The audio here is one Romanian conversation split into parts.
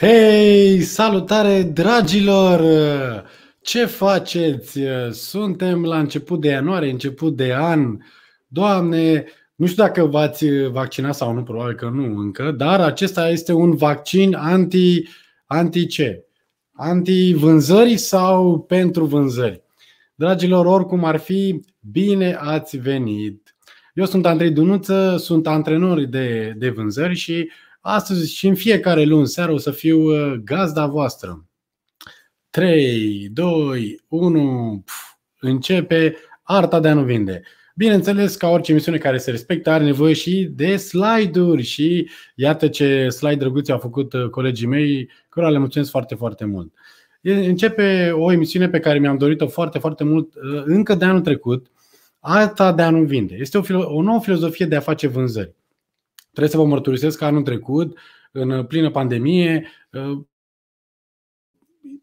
Hei, salutare dragilor! Ce faceți? Suntem la început de ianuarie, început de an. Doamne, nu știu dacă v-ați vaccinat sau nu, probabil că nu încă, dar acesta este un vaccin anti, anti ce? Anti vânzări sau pentru vânzări? Dragilor, oricum ar fi, bine ați venit! Eu sunt Andrei Dunuță, sunt antrenor de, de vânzări și uh, Astăzi și în fiecare luni seară o să fiu uh, gazda voastră. 3, 2, 1, pf, începe arta de a nu vinde. Bineînțeles, ca orice emisiune care se respectă, are nevoie și de slide-uri și iată ce slide drăguți au făcut uh, colegii mei, cărora le mulțumesc foarte, foarte mult. Începe o emisiune pe care mi-am dorit-o foarte, foarte mult uh, încă de anul trecut, Arta de a nu vinde. Este o, o nouă filozofie de a face vânzări. Trebuie să vă mărturisesc că anul trecut, în plină pandemie, uh,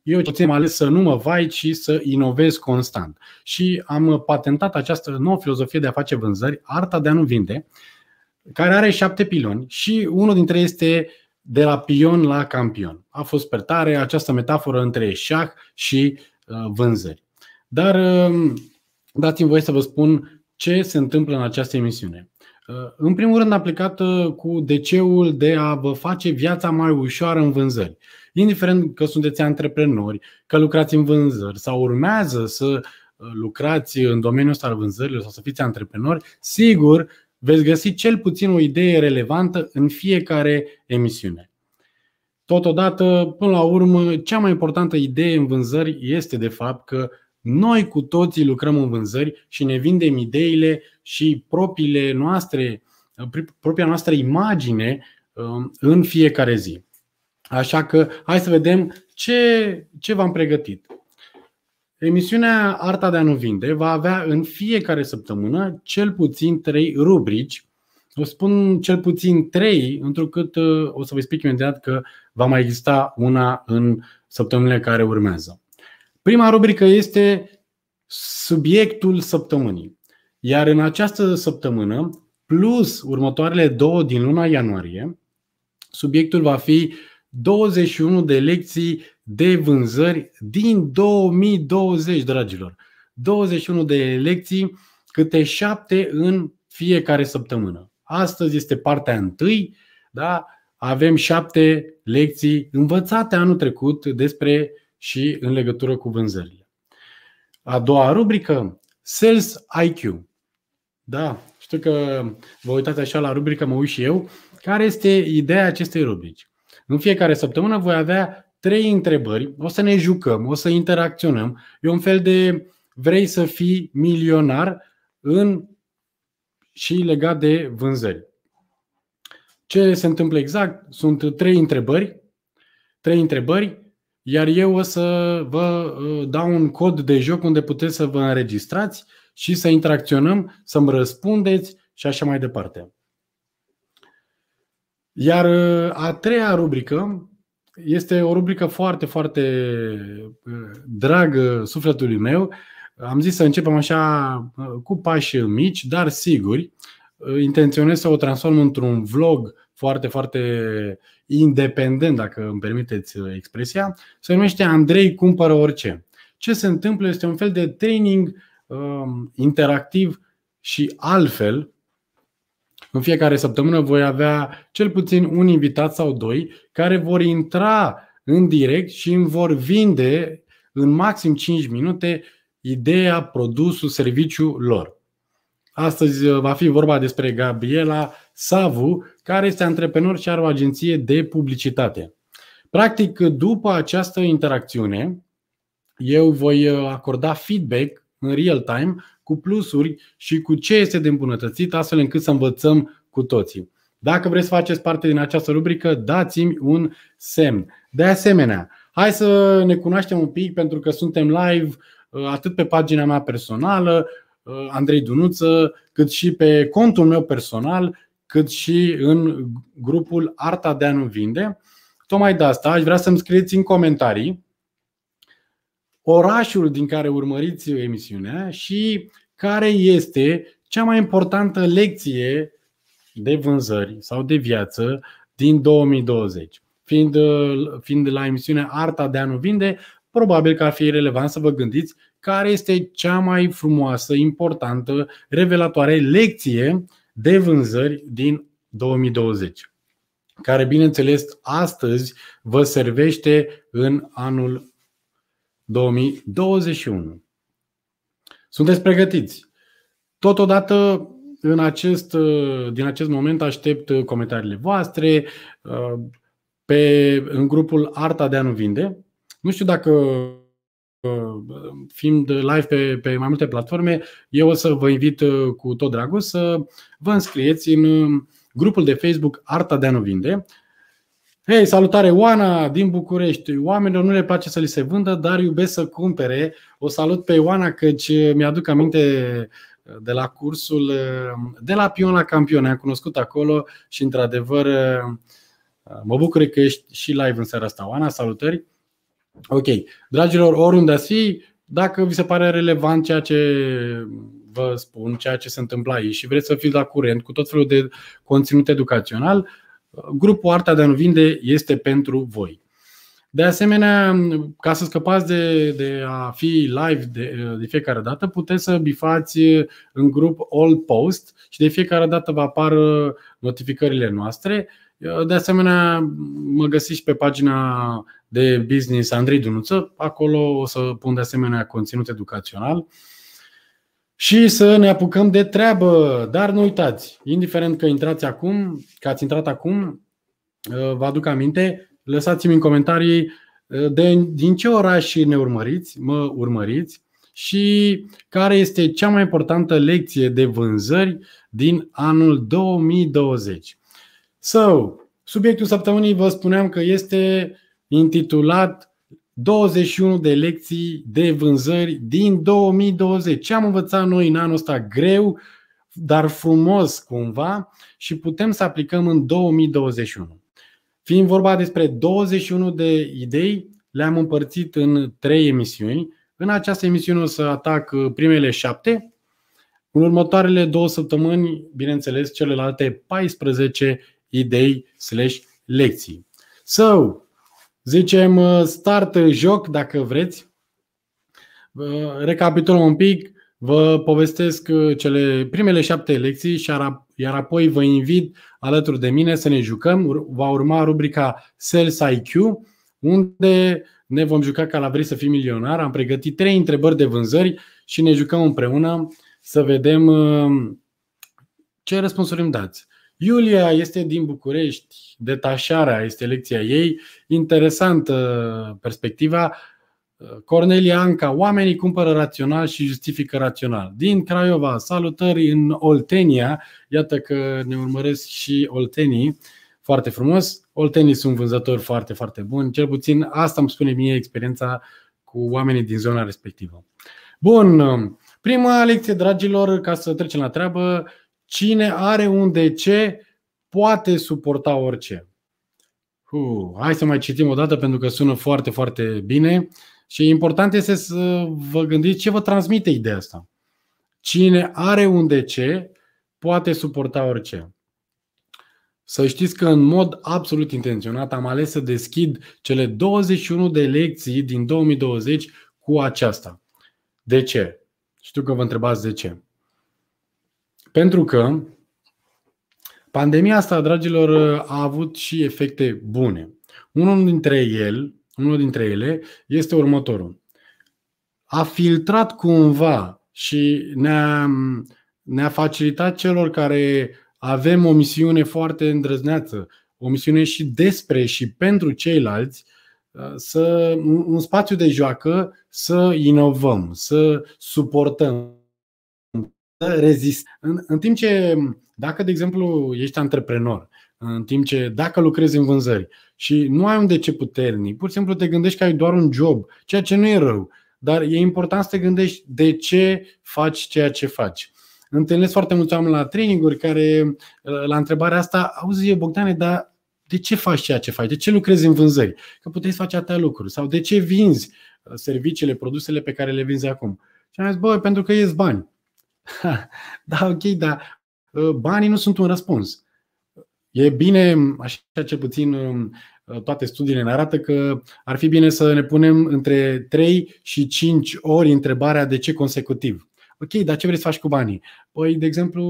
eu ce am ales să nu mă vai, ci să inovez constant. Și am patentat această nouă filozofie de a face vânzări, arta de a nu vinde, care are șapte piloni și unul dintre ei este de la pion la campion. A fost pe tare această metaforă între șah și uh, vânzări. Dar uh, dați-mi voie să vă spun ce se întâmplă în această emisiune. În primul rând, aplicată cu DC-ul de a vă face viața mai ușoară în vânzări. Indiferent că sunteți antreprenori, că lucrați în vânzări sau urmează să uh, lucrați în domeniul ăsta al vânzărilor sau să fiți antreprenori, sigur veți găsi cel puțin o idee relevantă în fiecare emisiune. Totodată, până la urmă, cea mai importantă idee în vânzări este de fapt că noi cu toții lucrăm în vânzări și ne vindem ideile și propriile noastre, propria noastră imagine um, în fiecare zi. Așa că hai să vedem ce, ce v-am pregătit. Emisiunea Arta de a nu vinde va avea în fiecare săptămână cel puțin trei rubrici. O spun cel puțin trei, întrucât uh, o să vă explic imediat că va mai exista una în săptămânile care urmează. Prima rubrică este subiectul săptămânii. Iar în această săptămână, plus următoarele două din luna ianuarie, subiectul va fi 21 de lecții de vânzări din 2020, dragilor. 21 de lecții, câte șapte în fiecare săptămână. Astăzi este partea întâi, da? avem șapte lecții învățate anul trecut despre și în legătură cu vânzările. A doua rubrică, Sales IQ. Da, știu că vă uitați așa la rubrica, mă uit și eu. Care este ideea acestei rubrici? În fiecare săptămână voi avea trei întrebări, o să ne jucăm, o să interacționăm. E un fel de vrei să fii milionar în și legat de vânzări. Ce se întâmplă exact? Sunt trei întrebări, trei întrebări iar eu o să vă uh, dau un cod de joc unde puteți să vă înregistrați și să interacționăm, să-mi răspundeți și așa mai departe. Iar uh, a treia rubrică este o rubrică foarte, foarte uh, dragă sufletului meu. Am zis să începem așa cu pași mici, dar siguri. Intenționez să o transform într-un vlog foarte, foarte independent, dacă îmi permiteți uh, expresia, se numește Andrei cumpără orice. Ce se întâmplă este un fel de training um, interactiv și altfel. În fiecare săptămână voi avea cel puțin un invitat sau doi care vor intra în direct și îmi vor vinde în maxim 5 minute ideea, produsul, serviciul lor. Astăzi uh, va fi vorba despre Gabriela Savu, care este antreprenor și are o agenție de publicitate. Practic, după această interacțiune, eu voi uh, acorda feedback în real time cu plusuri și cu ce este de îmbunătățit, astfel încât să învățăm cu toții. Dacă vreți să faceți parte din această rubrică, dați-mi un semn. De asemenea, hai să ne cunoaștem un pic pentru că suntem live uh, atât pe pagina mea personală, uh, Andrei Dunuță, cât și pe contul meu personal cât și în grupul Arta de a nu vinde. Tocmai de asta aș vrea să-mi scrieți în comentarii orașul din care urmăriți emisiunea și care este cea mai importantă lecție de vânzări sau de viață din 2020. Fiind, fiind la emisiunea Arta de a nu vinde, probabil că ar fi relevant să vă gândiți care este cea mai frumoasă, importantă, revelatoare lecție de vânzări din 2020, care, bineînțeles, astăzi vă servește în anul 2021. Sunteți pregătiți? Totodată, în acest, din acest moment aștept comentariile voastre uh, pe, în grupul Arta de a nu vinde. Nu știu dacă fiind live pe, pe mai multe platforme, eu o să vă invit uh, cu tot dragul să vă înscrieți în uh, grupul de Facebook Arta de a nu vinde. Hei, salutare Oana din București. Oamenilor nu le place să li se vândă, dar iubesc să cumpere. O salut pe Oana căci mi-aduc aminte de la cursul uh, de la pion la campion. Ne-am cunoscut acolo și într-adevăr mă bucur că ești și live în seara asta. Oana, salutări! Ok, dragilor, oriunde ați fi, dacă vi se pare relevant ceea ce vă spun, ceea ce se întâmplă aici și vreți să fiți la curent cu tot felul de conținut educațional, grupul Arta de a nu vinde este pentru voi. De asemenea, ca să scăpați de, de a fi live de, de fiecare dată, puteți să bifați în grup all post și de fiecare dată vă apar notificările noastre. De asemenea, mă găsiți pe pagina de business Andrei Dunuță. Acolo o să pun de asemenea conținut educațional și să ne apucăm de treabă. Dar nu uitați, indiferent că intrați acum, că ați intrat acum, uh, vă aduc aminte, lăsați-mi în comentarii uh, de, din ce oraș ne urmăriți, mă urmăriți și care este cea mai importantă lecție de vânzări din anul 2020. So, subiectul săptămânii vă spuneam că este intitulat 21 de lecții de vânzări din 2020. Ce am învățat noi în anul ăsta greu, dar frumos cumva și putem să aplicăm în 2021. Fiind vorba despre 21 de idei, le-am împărțit în trei emisiuni. În această emisiune o să atac uh, primele șapte, în următoarele două săptămâni, bineînțeles, celelalte 14 idei slash lecții. So, Zicem uh, start joc, dacă vreți. Recapitulăm un pic, vă povestesc uh, cele primele șapte lecții și iar apoi vă invit alături de mine să ne jucăm. Va urma rubrica Sales IQ, unde ne vom juca ca la vrei să fii milionar. Am pregătit trei întrebări de vânzări și ne jucăm împreună să vedem uh, ce răspunsuri îmi dați. Iulia este din București, detașarea este lecția ei, interesantă perspectiva. Cornelia Anca, oamenii cumpără rațional și justifică rațional. Din Craiova, salutări în Oltenia, iată că ne urmăresc și oltenii, foarte frumos. Oltenii sunt vânzători foarte, foarte buni, cel puțin asta îmi spune mie experiența cu oamenii din zona respectivă. Bun, prima lecție, dragilor, ca să trecem la treabă, Cine are un de ce poate suporta orice. Uh, hai să mai citim o dată pentru că sună foarte, foarte bine și important este să vă gândiți ce vă transmite ideea asta. Cine are un de ce poate suporta orice. Să știți că în mod absolut intenționat am ales să deschid cele 21 de lecții din 2020 cu aceasta. De ce? Știu că vă întrebați de ce. Pentru că pandemia asta, dragilor, a avut și efecte bune. Unul dintre, el, unul dintre ele este următorul. A filtrat cumva și ne-a, ne-a facilitat celor care avem o misiune foarte îndrăzneață, o misiune și despre și pentru ceilalți, să, un spațiu de joacă să inovăm, să suportăm, rezist. În, în timp ce, dacă, de exemplu, ești antreprenor, în timp ce, dacă lucrezi în vânzări și nu ai un de ce puternic, pur și simplu te gândești că ai doar un job, ceea ce nu e rău, dar e important să te gândești de ce faci ceea ce faci. Întâlnesc foarte mulți oameni la traininguri care, la întrebarea asta, auzi, Bogdane, dar de ce faci ceea ce faci? De ce lucrezi în vânzări? Că puteți să faci atâtea lucruri. Sau de ce vinzi serviciile, produsele pe care le vinzi acum? Și am zis, bă, pentru că ies bani. da, ok, dar ă, banii nu sunt un răspuns. E bine, așa cel puțin ă, toate studiile ne arată că ar fi bine să ne punem între 3 și 5 ori întrebarea de ce consecutiv. Ok, dar ce vrei să faci cu banii? Păi, de exemplu,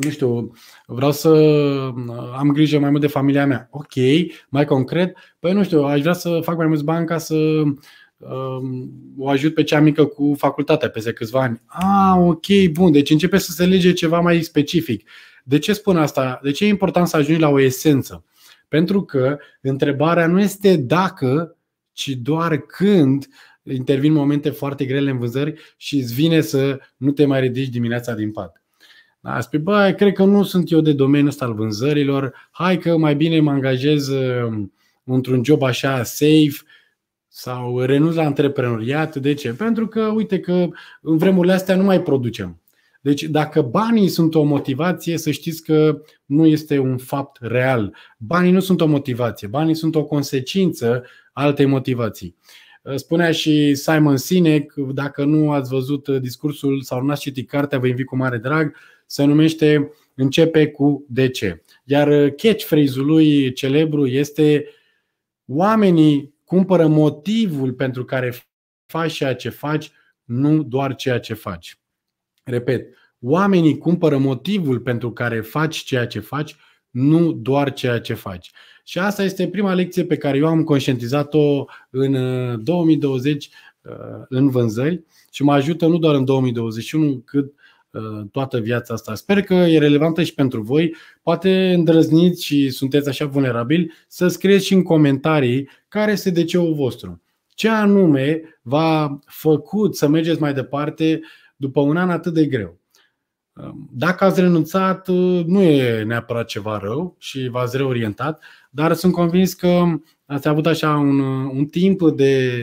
nu știu, vreau să ă, am grijă mai mult de familia mea. Ok, mai concret, păi nu știu, aș vrea să fac mai mulți bani ca să uh, o ajut pe cea mică cu facultatea peste câțiva ani. Ah, ok, bun, deci începe să se lege ceva mai specific. De ce spun asta? De ce e important să ajungi la o esență? Pentru că întrebarea nu este dacă, ci doar când intervin momente foarte grele în vânzări și îți vine să nu te mai ridici dimineața din pat. Da, spui, bă, cred că nu sunt eu de domeniul ăsta al vânzărilor, hai că mai bine mă angajez um, într-un job așa safe, sau renunț la antreprenoriat. De ce? Pentru că, uite că în vremurile astea nu mai producem. Deci dacă banii sunt o motivație, să știți că nu este un fapt real. Banii nu sunt o motivație, banii sunt o consecință altei motivații. Spunea și Simon Sinek, dacă nu ați văzut discursul sau nu ați citit cartea, vă invit cu mare drag, se numește Începe cu de ce. Iar catchphrase-ul lui celebru este Oamenii cumpără motivul pentru care faci ceea ce faci, nu doar ceea ce faci. Repet, oamenii cumpără motivul pentru care faci ceea ce faci, nu doar ceea ce faci. Și asta este prima lecție pe care eu am conștientizat-o în 2020 uh, uh, în vânzări și mă ajută nu doar în 2021, cât Uh, toată viața asta. Sper că e relevantă și pentru voi. Poate îndrăzniți și sunteți așa vulnerabili să scrieți și în comentarii care este de ceul vostru. Ce anume v-a făcut să mergeți mai departe după un an atât de greu? Uh, dacă ați renunțat, uh, nu e neapărat ceva rău și v-ați reorientat, dar sunt convins că ați avut așa un, un timp de,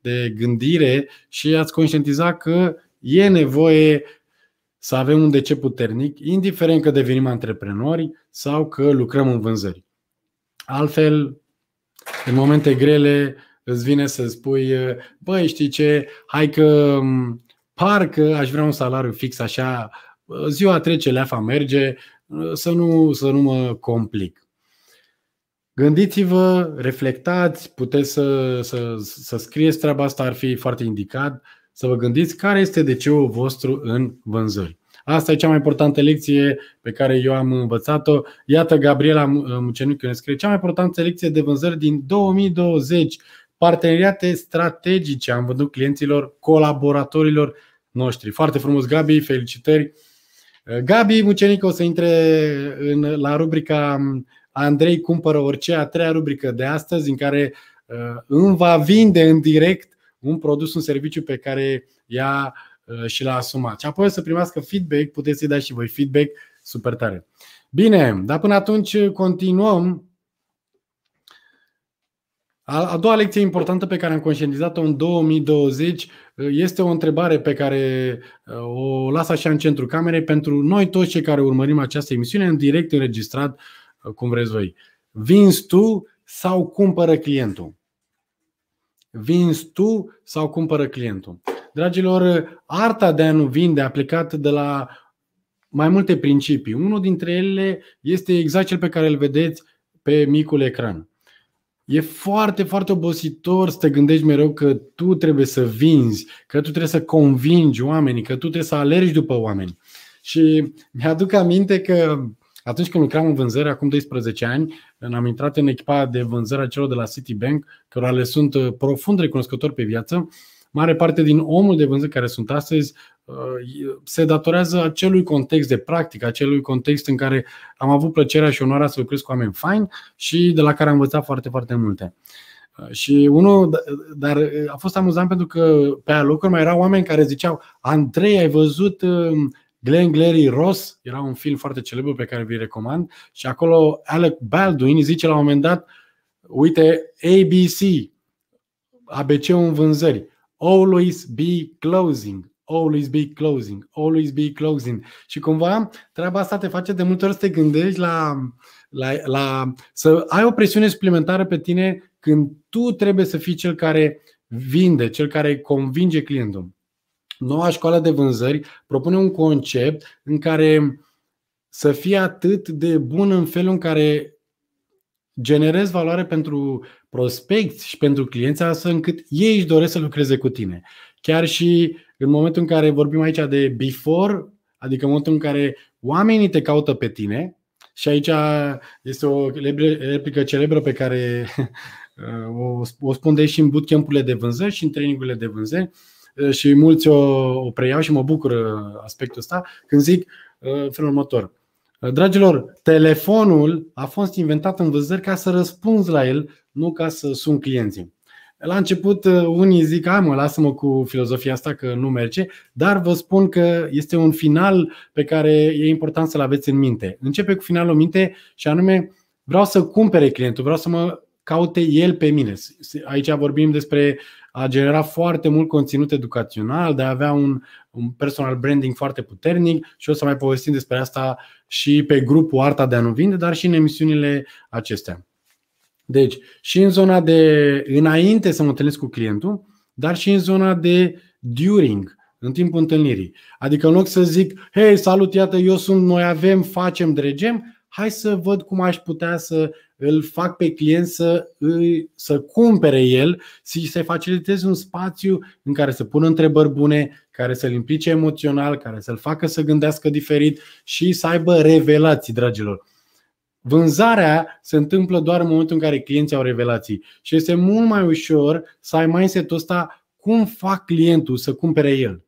de gândire și ați conștientizat că e nevoie să avem un ce puternic, indiferent că devenim antreprenori sau că lucrăm în vânzări. Altfel, în momente grele, îți vine să spui, băi, știi ce, hai că parcă aș vrea un salariu fix așa, ziua trece, leafa merge, să nu, să nu mă complic. Gândiți-vă, reflectați, puteți să, să, să scrieți treaba asta, ar fi foarte indicat să vă gândiți care este de ul vostru în vânzări. Asta e cea mai importantă lecție pe care eu am învățat-o. Iată, Gabriela Muceniuchiu ne scrie cea mai importantă lecție de vânzări din 2020. Parteneriate strategice am vândut clienților, colaboratorilor noștri. Foarte frumos, Gabi, felicitări! Gabi Mucenic o să intre în, la rubrica um, Andrei cumpără orice, a treia rubrică de astăzi, în care uh, îmi va vinde în direct un produs, un serviciu pe care ea uh, și l-a asumat. Și apoi să primească feedback, puteți să-i dați și voi feedback, super tare. Bine, dar până atunci continuăm. A doua lecție importantă pe care am conștientizat-o în 2020 uh, este o întrebare pe care uh, o las așa în centru camerei pentru noi toți cei care urmărim această emisiune în direct înregistrat, cum vreți voi. Vinzi tu sau cumpără clientul? Vinzi tu sau cumpără clientul? Dragilor, arta de a nu vinde aplicată de la mai multe principii. Unul dintre ele este exact cel pe care îl vedeți pe micul ecran. E foarte, foarte obositor să te gândești mereu că tu trebuie să vinzi, că tu trebuie să convingi oamenii, că tu trebuie să alergi după oameni. Și mi-aduc aminte că atunci când lucram în vânzări, acum 12 ani, am intrat în echipa de vânzări a celor de la Citibank, cărora le sunt uh, profund recunoscători pe viață. Mare parte din omul de vânzări care sunt astăzi uh, se datorează acelui context de practică, acelui context în care am avut plăcerea și onoarea să lucrez cu oameni fine și de la care am învățat foarte, foarte multe. Uh, și unul, dar a fost amuzant pentru că pe alocuri mai erau oameni care ziceau Andrei, ai văzut um, Glenn Glary Ross era un film foarte celebru pe care vi recomand și acolo Alec Baldwin zice la un moment dat, uite, ABC, ABC în vânzări, always be closing, always be closing, always be closing. Și cumva treaba asta te face de multe ori să te gândești la, la, la să ai o presiune suplimentară pe tine când tu trebuie să fii cel care vinde, cel care convinge clientul noua școală de vânzări propune un concept în care să fie atât de bun în felul în care generezi valoare pentru prospecți și pentru clienți astfel încât ei își doresc să lucreze cu tine. Chiar și în momentul în care vorbim aici de before, adică în momentul în care oamenii te caută pe tine, și aici este o replică celebră pe care uh, o spun de și în bootcamp de vânzări și în trainingurile de vânzări, și mulți o, o preiau și mă bucur aspectul ăsta când zic felul următor. Dragilor, telefonul a fost inventat în vânzări ca să răspunzi la el, nu ca să sun clienții. La început unii zic, hai mă, lasă-mă cu filozofia asta că nu merge, dar vă spun că este un final pe care e important să-l aveți în minte. Începe cu finalul în minte și anume vreau să cumpere clientul, vreau să mă caute el pe mine. Aici vorbim despre a genera foarte mult conținut educațional, de a avea un, un personal branding foarte puternic și o să mai povestim despre asta și pe grupul Arta de a nu vinde, dar și în emisiunile acestea. Deci, și în zona de înainte să mă întâlnesc cu clientul, dar și în zona de during, în timpul întâlnirii. Adică în loc să zic, hei, salut, iată, eu sunt, noi avem, facem, dregem, hai să văd cum aș putea să îl fac pe client să, îi, să cumpere el și să-i facilitez un spațiu în care să pună întrebări bune, care să-l implice emoțional, care să-l facă să gândească diferit și să aibă revelații, dragilor. Vânzarea se întâmplă doar în momentul în care clienții au revelații și este mult mai ușor să ai mindset-ul ăsta cum fac clientul să cumpere el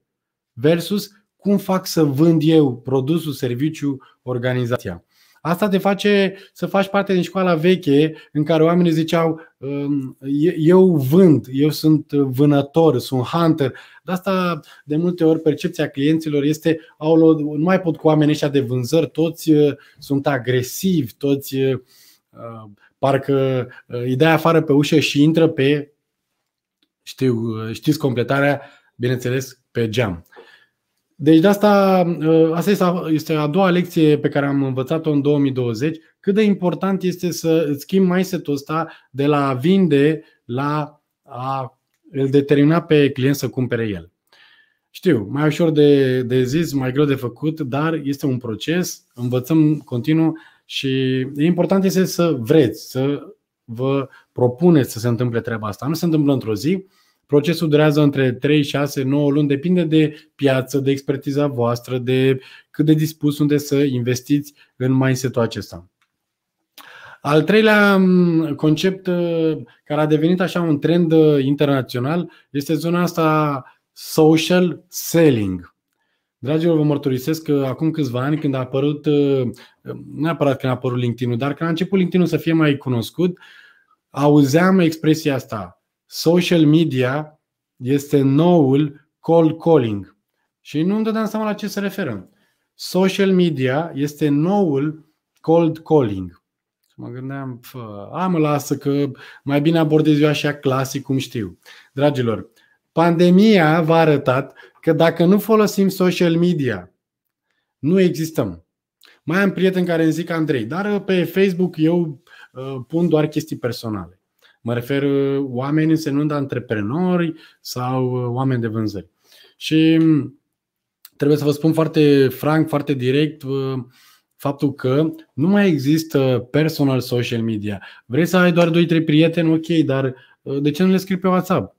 versus cum fac să vând eu produsul, serviciu, organizația. Asta te face să faci parte din școala veche în care oamenii ziceau eu vând, eu sunt vânător, sunt hunter. De asta de multe ori percepția clienților este au nu mai pot cu oamenii ăștia de vânzări, toți uh, sunt agresivi, toți uh, uh, parcă îi dai afară pe ușă și intră pe știu, știți completarea, bineînțeles, pe geam. Deci de asta, ă, asta este a doua lecție pe care am învățat-o în 2020, cât de important este să îți schimbi mindset-ul ăsta de la a vinde la a îl determina pe client să cumpere el. Știu, mai ușor de, de zis, mai greu de făcut, dar este un proces, învățăm continuu și e important este să vreți, să vă propuneți să se întâmple treaba asta. Nu se întâmplă într-o zi, Procesul durează între 3, 6, 9 luni, depinde de piață, de expertiza voastră, de cât de dispus sunteți să investiți în mindset-ul acesta. Al treilea mm, concept ă, care a devenit așa un trend ă, internațional este zona asta social selling. Dragilor, vă mărturisesc că acum câțiva ani când a apărut, ă, neapărat când a apărut LinkedIn-ul, dar când a început LinkedIn-ul să fie mai cunoscut, auzeam expresia asta, Social media este noul cold calling. Și nu îmi dădeam seama la ce se referă. Social media este noul cold calling. Și mă gândeam, am a mă lasă că mai bine abordez eu așa clasic cum știu. Dragilor, pandemia v-a arătat că dacă nu folosim social media, nu existăm. Mai am prieten care îmi zic Andrei, dar uh, pe Facebook eu uh, pun doar chestii personale. Mă refer uh, oameni însemnând antreprenori sau uh, oameni de vânzări. Și mm, trebuie să vă spun foarte franc, foarte direct uh, faptul că nu mai există personal social media. Vrei să ai doar 2-3 prieteni, ok, dar de ce nu le scrii pe WhatsApp?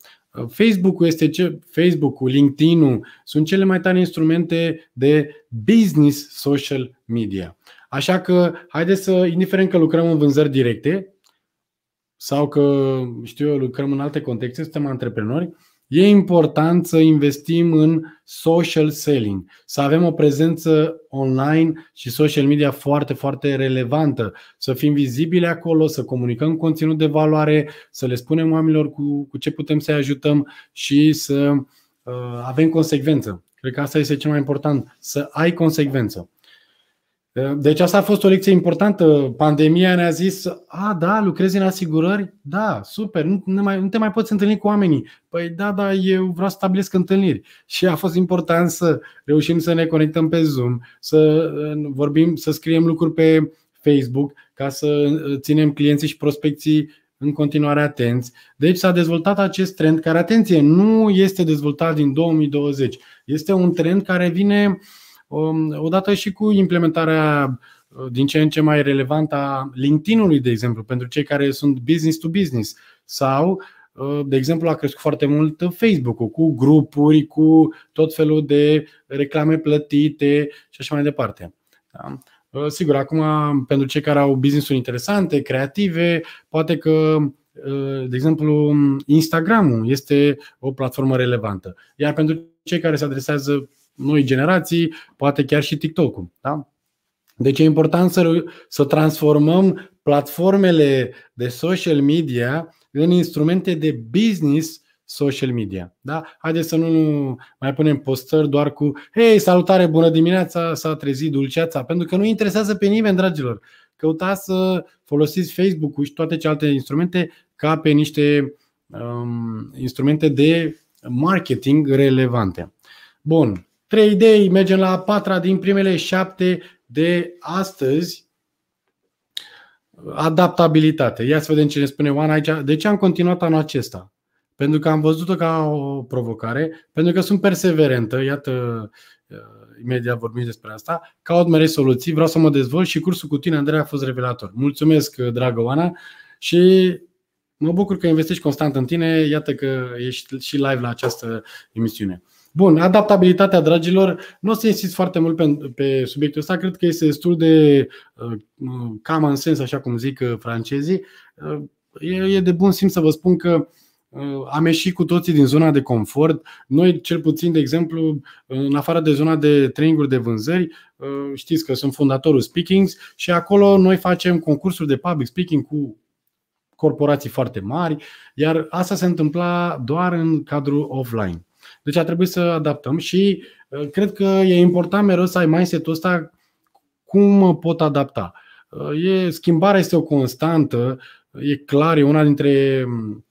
Facebook-ul este ce? Facebook-ul, LinkedIn-ul sunt cele mai tare instrumente de business social media. Așa că haideți să, indiferent că lucrăm în vânzări directe, sau că, știu eu, lucrăm în alte contexte, suntem antreprenori, e important să investim în social selling, să avem o prezență online și social media foarte, foarte relevantă, să fim vizibili acolo, să comunicăm conținut de valoare, să le spunem oamenilor cu, cu ce putem să-i ajutăm și să uh, avem consecvență. Cred că asta este cel mai important, să ai consecvență. Deci asta a fost o lecție importantă. Pandemia ne-a zis, a, da, lucrezi în asigurări? Da, super, nu, nu, mai, nu te mai poți întâlni cu oamenii. Păi da, da, eu vreau să stabilesc întâlniri. Și a fost important să reușim să ne conectăm pe Zoom, să vorbim, să scriem lucruri pe Facebook, ca să ținem clienții și prospecții în continuare atenți. Deci s-a dezvoltat acest trend care, atenție, nu este dezvoltat din 2020. Este un trend care vine uh, Um, odată și cu implementarea uh, din ce în ce mai relevantă a LinkedIn-ului, de exemplu, pentru cei care sunt business to business sau uh, de exemplu, a crescut foarte mult Facebook-ul cu grupuri, cu tot felul de reclame plătite și așa mai departe. Da? Uh, sigur, acum, pentru cei care au business-uri interesante, creative, poate că, de exemplu, Instagram-ul este o platformă relevantă. Iar pentru cei care se adresează noi generații, poate chiar și TikTok-ul. Da? Deci e important să, să transformăm platformele de social media în instrumente de business social media. Da? Haideți să nu mai punem postări doar cu Hei, salutare, bună dimineața, s-a trezit dulceața, pentru că nu interesează pe nimeni, dragilor. Căutați să folosiți Facebook-ul și toate celelalte instrumente ca pe niște um, instrumente de marketing relevante. Bun. Trei idei, mergem la a patra din primele șapte de astăzi. Adaptabilitate. Ia să vedem ce ne spune Oana aici. De ce am continuat anul acesta? Pentru că am văzut-o ca o provocare, pentru că sunt perseverentă, iată, uh, imediat vorbim despre asta, caut mereu soluții, vreau să mă dezvolt și cursul cu tine, Andrei, a fost revelator. Mulțumesc, uh, dragă Oana, și mă bucur că investești constant în tine, iată că ești și live la această emisiune. Bun, adaptabilitatea, dragilor, nu o să insist foarte mult pe, pe subiectul ăsta, cred că este destul de uh, uh în sens așa cum zic uh, francezii. Uh, e, e de bun simț să vă spun că uh, am ieșit cu toții din zona de confort. Noi, cel puțin, de exemplu, în afară de zona de traininguri de vânzări, uh, știți că sunt fondatorul Speakings și acolo noi facem concursuri de public speaking cu corporații foarte mari, iar asta se întâmpla doar în cadrul offline. Deci a trebuit să adaptăm și uh, cred că e important mereu să ai mindset-ul ăsta cum pot adapta. Uh, e, schimbarea este o constantă, e clar, e una dintre um,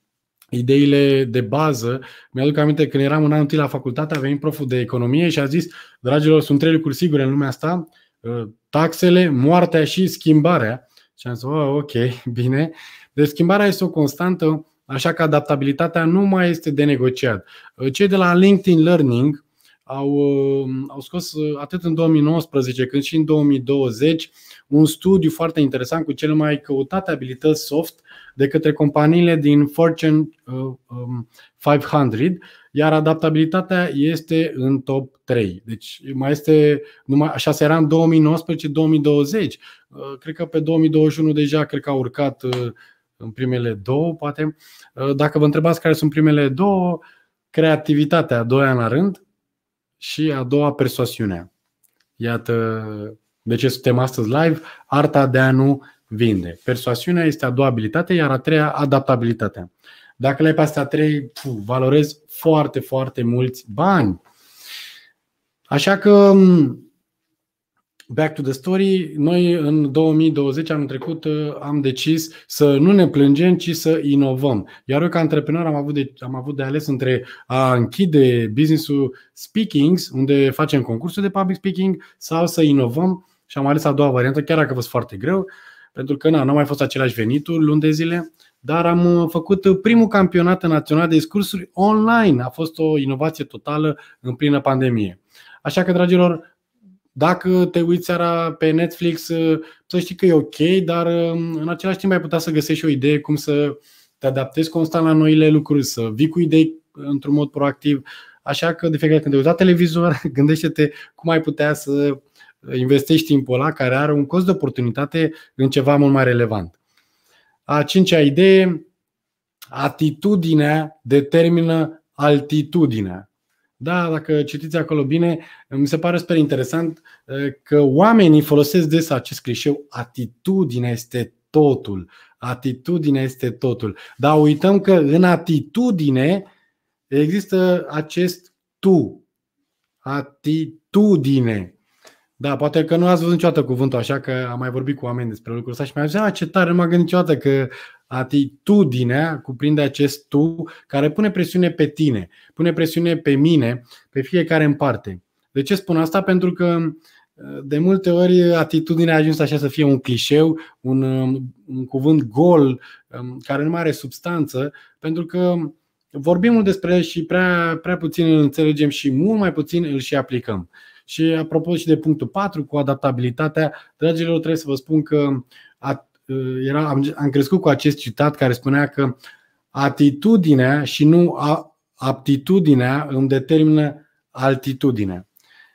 ideile de bază. Mi-aduc aminte când eram în anul la facultate, a venit proful de economie și a zis, dragilor, sunt trei lucruri sigure în lumea asta, uh, taxele, moartea și schimbarea. Și am zis, oh, ok, bine. Deci schimbarea este o constantă Așa că adaptabilitatea nu mai este de negociat. Uh, cei de la LinkedIn Learning au, uh, au scos uh, atât în 2019 cât și în 2020 un studiu foarte interesant cu cele mai căutate abilități soft de către companiile din Fortune 500, um, iar adaptabilitatea este în top 3. Deci mai este, numai, așa se era în 2019-2020. Cred că pe 2021 deja cred că a urcat în primele două, poate. Uh, dacă vă întrebați care sunt primele două, creativitatea a doua în rând și a doua persoasiunea. Iată de ce suntem astăzi live, arta de a nu vinde. Persoasiunea este a doua abilitate, iar a treia adaptabilitatea. Dacă le ai pe astea trei, pf, valorezi foarte, foarte mulți bani. Așa că back to the story, noi în 2020, anul trecut, uh, am decis să nu ne plângem, ci să inovăm. Iar eu ca antreprenor am avut de, am avut de ales între a închide businessul speakings, unde facem concursul de public speaking, sau să inovăm și am ales a doua variantă, chiar dacă a fost foarte greu, pentru că na, n-au mai fost același venituri luni de zile, dar am uh, făcut primul campionat național de discursuri online. A fost o inovație totală în plină pandemie. Așa că, dragilor, dacă te uiți seara pe Netflix, ă, să știi că e ok, dar ă, în același timp ai putea să găsești o idee cum să te adaptezi constant la noile lucruri, să vii cu idei ă, într-un mod proactiv. Așa că de fiecare când te uiți la televizor, gândește-te cum ai putea să investești timpul ăla care are un cost de oportunitate în ceva mult mai relevant. A cincea idee, atitudinea determină altitudinea. Da, dacă citiți acolo bine, mi se pare super interesant eh, că oamenii folosesc des acest clișeu atitudinea este totul. Atitudinea este totul. Dar uităm că în atitudine există acest tu. Atitudine. Da, poate că nu ați văzut niciodată cuvântul așa, că am mai vorbit cu oameni despre lucrul ăsta și mi-a zis, ah, ce tare, nu m-am gândit niciodată că Atitudinea cuprinde acest tu care pune presiune pe tine, pune presiune pe mine, pe fiecare în parte. De ce spun asta? Pentru că uh, de multe ori atitudinea a ajuns așa să fie un clișeu, un, um, un cuvânt gol um, care nu mai are substanță, pentru că vorbim mult despre el și prea, prea puțin îl înțelegem și mult mai puțin îl și aplicăm. Și apropo și de punctul 4 cu adaptabilitatea, dragilor, trebuie să vă spun că Uh, era, am, am crescut cu acest citat care spunea că atitudinea și nu a, aptitudinea îmi determină altitudinea.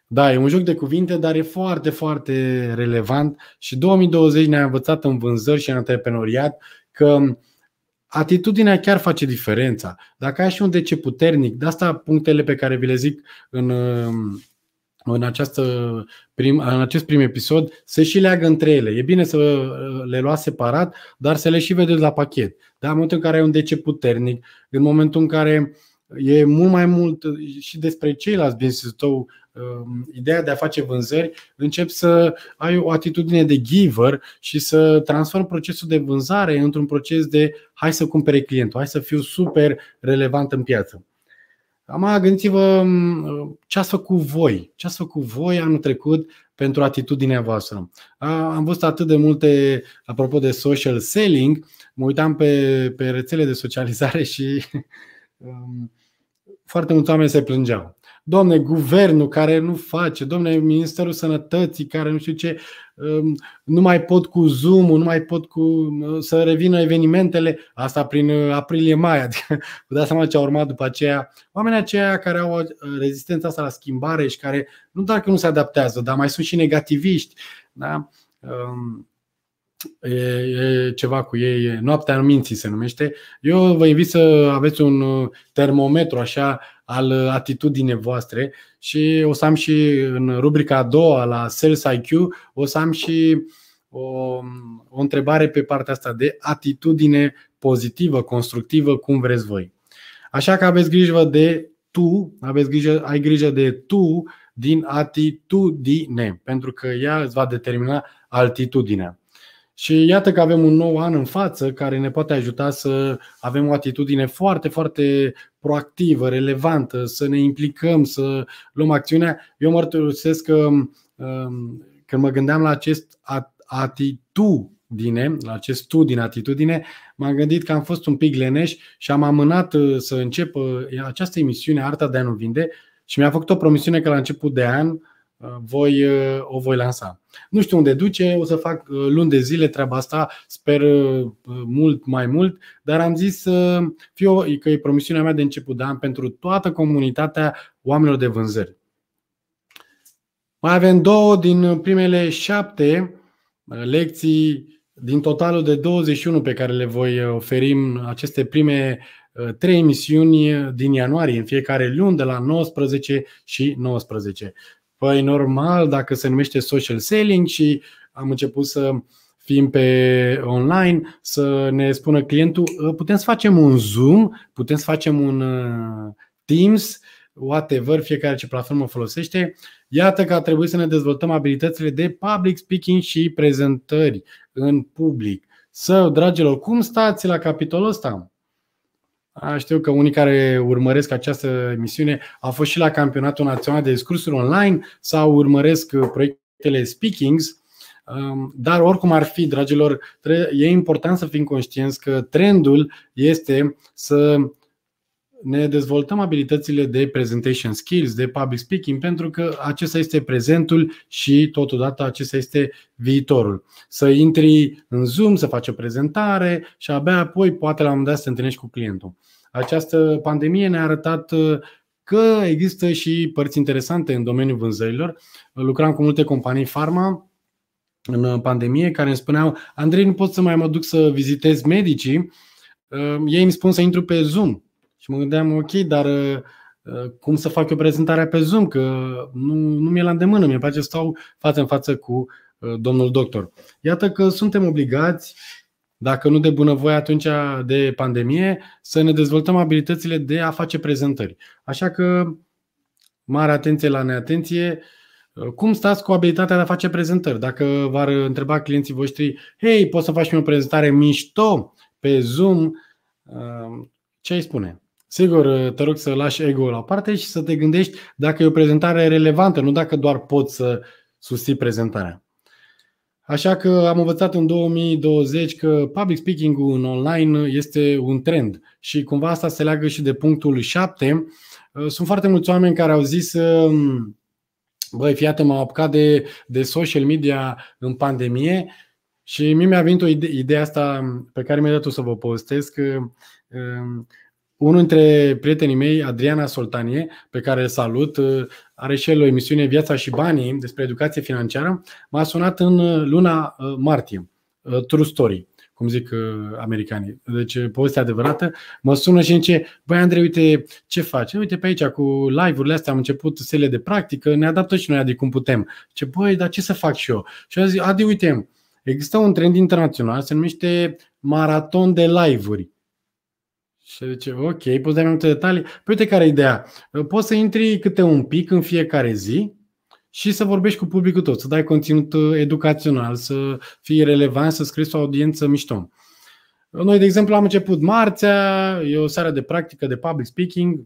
Da, e un joc de cuvinte, dar e foarte, foarte relevant și 2020 ne-a învățat în vânzări și în antreprenoriat că atitudinea chiar face diferența. Dacă ai și un de ce puternic, de asta punctele pe care vi le zic în, uh, în, această prim, în acest prim episod să și leagă între ele. E bine să le luați separat, dar să le și vedeți la pachet. Da? În momentul în care ai un DC puternic, în momentul în care e mult mai mult și despre ceilalți business tău, um, ideea de a face vânzări, încep să ai o atitudine de giver și să transform procesul de vânzare într-un proces de hai să cumpere clientul, hai să fiu super relevant în piață. Am gândiți-vă mm, ce ați făcut voi, ce ați făcut voi anul trecut pentru atitudinea voastră. Am văzut atât de multe, apropo de social selling, mă uitam pe, pe rețele de socializare și um, foarte mulți oameni se plângeau domne, guvernul care nu face, domne, Ministerul Sănătății care nu știu ce, um, nu mai pot cu zoom nu mai pot cu, uh, să revină evenimentele, asta prin uh, aprilie-mai, adică vă dați seama ce a urmat după aceea. Oamenii aceia care au uh, rezistența asta la schimbare și care nu doar că nu se adaptează, dar mai sunt și negativiști. Da? Um, e, e ceva cu ei, e noaptea minții se numește. Eu vă invit să aveți un uh, termometru așa al uh, atitudinii voastre și o să am și în rubrica a doua la Sales IQ, o să am și o, um, o întrebare pe partea asta de atitudine pozitivă, constructivă, cum vreți voi. Așa că aveți grijă de tu, aveți grijă, ai grijă de tu din atitudine, pentru că ea îți va determina altitudinea. Și iată că avem un nou an în față care ne poate ajuta să avem o atitudine foarte, foarte proactivă, relevantă, să ne implicăm, să luăm acțiunea. Eu mărturisesc că um, când mă gândeam la acest atitudine, la acest studiu atitudine, m-am gândit că am fost un pic leneș și am amânat uh, să încep uh, această emisiune Arta de a nu vinde și mi-a făcut o promisiune că la început de an voi, uh, o voi lansa. Nu știu unde duce, o să fac uh, luni de zile treaba asta, sper uh, mult mai mult, dar am zis fiu, că e promisiunea mea de început de an pentru toată comunitatea oamenilor de vânzări. Mai avem două din primele șapte lecții din totalul de 21 pe care le voi oferi în aceste prime trei emisiuni din ianuarie, în fiecare luni de la 19 și 19 păi normal, dacă se numește social selling și am început să fim pe online, să ne spună clientul, ă, putem să facem un Zoom, putem să facem un uh, Teams, whatever, fiecare ce platformă folosește. Iată că a trebuit să ne dezvoltăm abilitățile de public speaking și prezentări în public. Să, dragilor, cum stați la capitolul ăsta? știu că unii care urmăresc această emisiune au fost și la Campionatul Național de Discursuri Online sau urmăresc uh, proiectele Speakings. Um, dar oricum ar fi, dragilor, e important să fim conștienți că trendul este să ne dezvoltăm abilitățile de presentation skills, de public speaking, pentru că acesta este prezentul și totodată acesta este viitorul. Să intri în Zoom, să faci o prezentare și abia apoi poate la un moment dat să te întâlnești cu clientul. Această pandemie ne-a arătat uh, că există și părți interesante în domeniul vânzărilor. Lucram cu multe companii farma în pandemie care îmi spuneau Andrei, nu pot să mai mă duc să vizitez medicii, uh, ei îmi spun să intru pe Zoom și mă gândeam, ok, dar uh, uh, cum să fac eu prezentarea pe Zoom, că nu, nu mi-e la îndemână, mi-e place să stau față în față cu uh, domnul doctor. Iată că suntem obligați, dacă nu de bunăvoie atunci de pandemie, să ne dezvoltăm abilitățile de a face prezentări. Așa că mare atenție la neatenție. Cum stați cu abilitatea de a face prezentări? Dacă v-ar întreba clienții voștri, hei, poți să faci o prezentare mișto pe Zoom, ce ai spune? Sigur, uh, te rog să lași ego-ul la parte și să te gândești dacă e o prezentare relevantă, nu dacă doar poți să susții prezentarea. Așa că am învățat în 2020 că public speaking-ul în online este un trend și cumva asta se leagă și de punctul 7. Uh, sunt foarte mulți oameni care au zis um, Băi, fiată, m au apucat de, de social media în pandemie și mie mi-a venit o idee, ideea asta pe care mi-a dat o să vă postez că um, unul dintre prietenii mei, Adriana Soltanie, pe care îl salut, ă, are și el o emisiune Viața și banii despre educație financiară, m-a sunat în ă, luna ă, martie. True story, cum zic americanii. Deci, povestea adevărată. Mă sună și zice, băi Andrei, uite ce faci. Uite pe aici, cu live-urile astea am început sele de practică, ne adaptăm și noi, adică cum putem. Ce, băi, dar ce să fac și eu? Și eu zic, adi, uite, există un trend internațional, se numește maraton de live-uri și zice, ok, poți da mai multe detalii. Păi uite care ideea. Poți să intri câte un pic în fiecare zi și să vorbești cu publicul tău, să dai conținut uh, educațional, să fii relevant, să scrii o audiență mișto. Noi, de exemplu, am început marțea, e o seară de practică de public speaking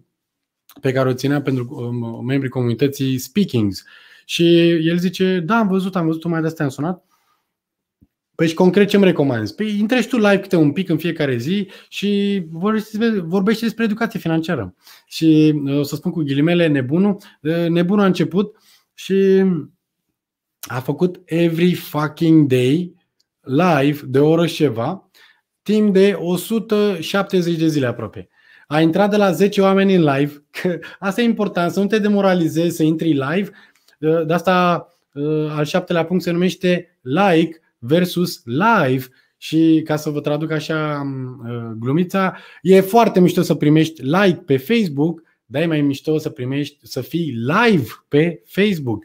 pe care o țineam pentru um, membrii comunității Speakings. Și el zice, da, am văzut, am văzut, mai de astea am sunat. Păi și concret ce îmi recomanzi? Păi intrești tu live câte un pic în fiecare zi și vorbești, vorbești despre educație financiară. Și uh, o să spun cu ghilimele nebunul. Uh, nebunul a început și a făcut every fucking day live de o oră și ceva timp de 170 de zile aproape. A intrat de la 10 oameni în live, că asta e important, să nu te demoralizezi, să intri live. Uh, de asta al șaptelea punct se numește like, versus live și ca să vă traduc așa mm, uh, glumița, e foarte mișto să primești like pe Facebook, dar e mai mișto să primești să fii live pe Facebook.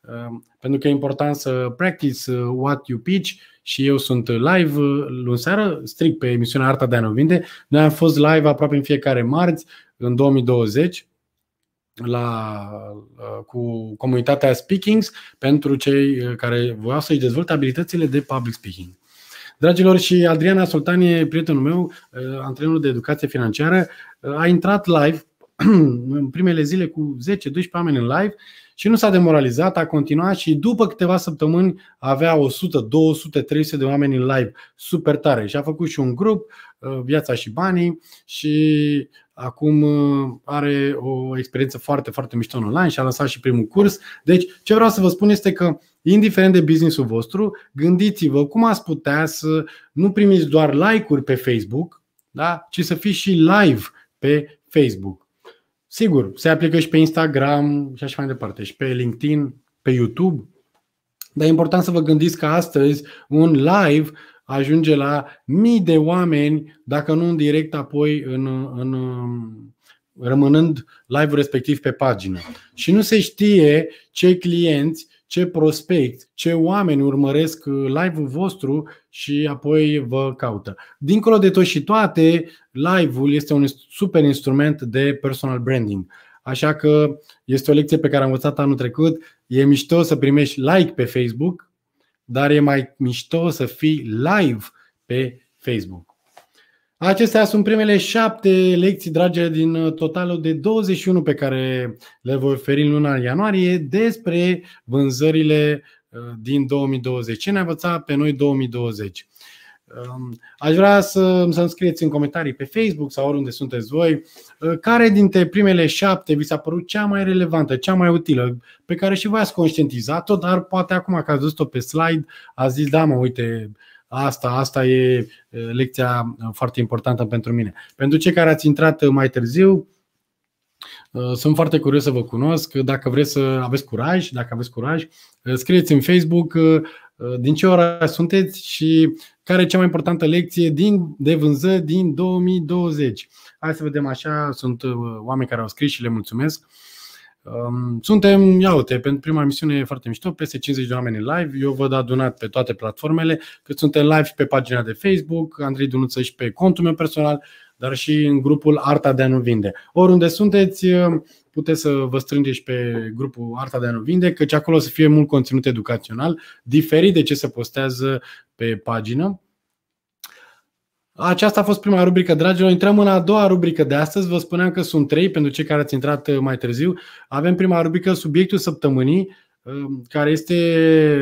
Uh, pentru că e important să practice uh, what you pitch și eu sunt live luni seară, strict pe emisiunea Arta de a Noi am fost live aproape în fiecare marți în 2020, la, cu comunitatea Speakings pentru cei uh, care voiau să-și dezvolte abilitățile de public speaking. Dragilor, și Adriana Soltanie, prietenul meu, uh, antrenorul de educație financiară, uh, a intrat live în primele zile cu 10-12 oameni în live și nu s-a demoralizat, a continuat și după câteva săptămâni avea 100, 200, 300 de oameni în live, super tare și a făcut și un grup, Viața și Banii și Acum uh, are o experiență foarte, foarte mișto în online și a lansat și primul curs. Deci, ce vreau să vă spun este că, indiferent de businessul vostru, gândiți-vă cum ați putea să nu primiți doar like-uri pe Facebook, da? ci să fiți și live pe Facebook. Sigur, se aplică și pe Instagram și așa mai departe, și pe LinkedIn, pe YouTube, dar e important să vă gândiți că astăzi un live ajunge la mii de oameni, dacă nu în direct, apoi în, în, rămânând live-ul respectiv pe pagină. Și nu se știe ce clienți, ce prospect, ce oameni urmăresc uh, live-ul vostru și apoi vă caută. Dincolo de tot și toate, live-ul este un super instrument de personal branding. Așa că este o lecție pe care am învățat anul trecut. E mișto să primești like pe Facebook, dar e mai mișto să fii live pe Facebook. Acestea sunt primele șapte lecții, dragi, din uh, totalul de 21 pe care le voi oferi în luna ianuarie despre vânzările uh, din 2020. Ce ne-a învățat pe noi 2020? Um, aș vrea să, să-mi scrieți în comentarii pe Facebook sau oriunde sunteți voi uh, care dintre primele șapte vi s-a părut cea mai relevantă, cea mai utilă, pe care și voi ați conștientizat-o, dar poate acum că ați văzut-o pe slide, a zis, da mă, uite, asta, asta e uh, lecția uh, foarte importantă pentru mine. Pentru cei care ați intrat mai târziu, sunt foarte curios să vă cunosc. Dacă vreți să aveți curaj, dacă aveți curaj, scrieți în Facebook din ce ora sunteți și care e cea mai importantă lecție din, de vânză din 2020? Hai să vedem așa, sunt uh, oameni care au scris și le mulțumesc. Um, suntem, ia uite, pentru prima emisiune foarte mișto, peste 50 de oameni live. Eu văd adunat pe toate platformele, cât suntem live pe pagina de Facebook, Andrei Dunuță și pe contul meu personal, dar și în grupul Arta de a nu vinde. Oriunde sunteți, uh, puteți să vă strângeți pe grupul Arta de a nu vinde, căci acolo o să fie mult conținut educațional, diferit de ce se postează pe pagină. Aceasta a fost prima rubrică, dragilor. Intrăm în a doua rubrică de astăzi. Vă spuneam că sunt trei pentru cei care ați intrat uh, mai târziu. Avem prima rubrică, subiectul săptămânii, uh, care este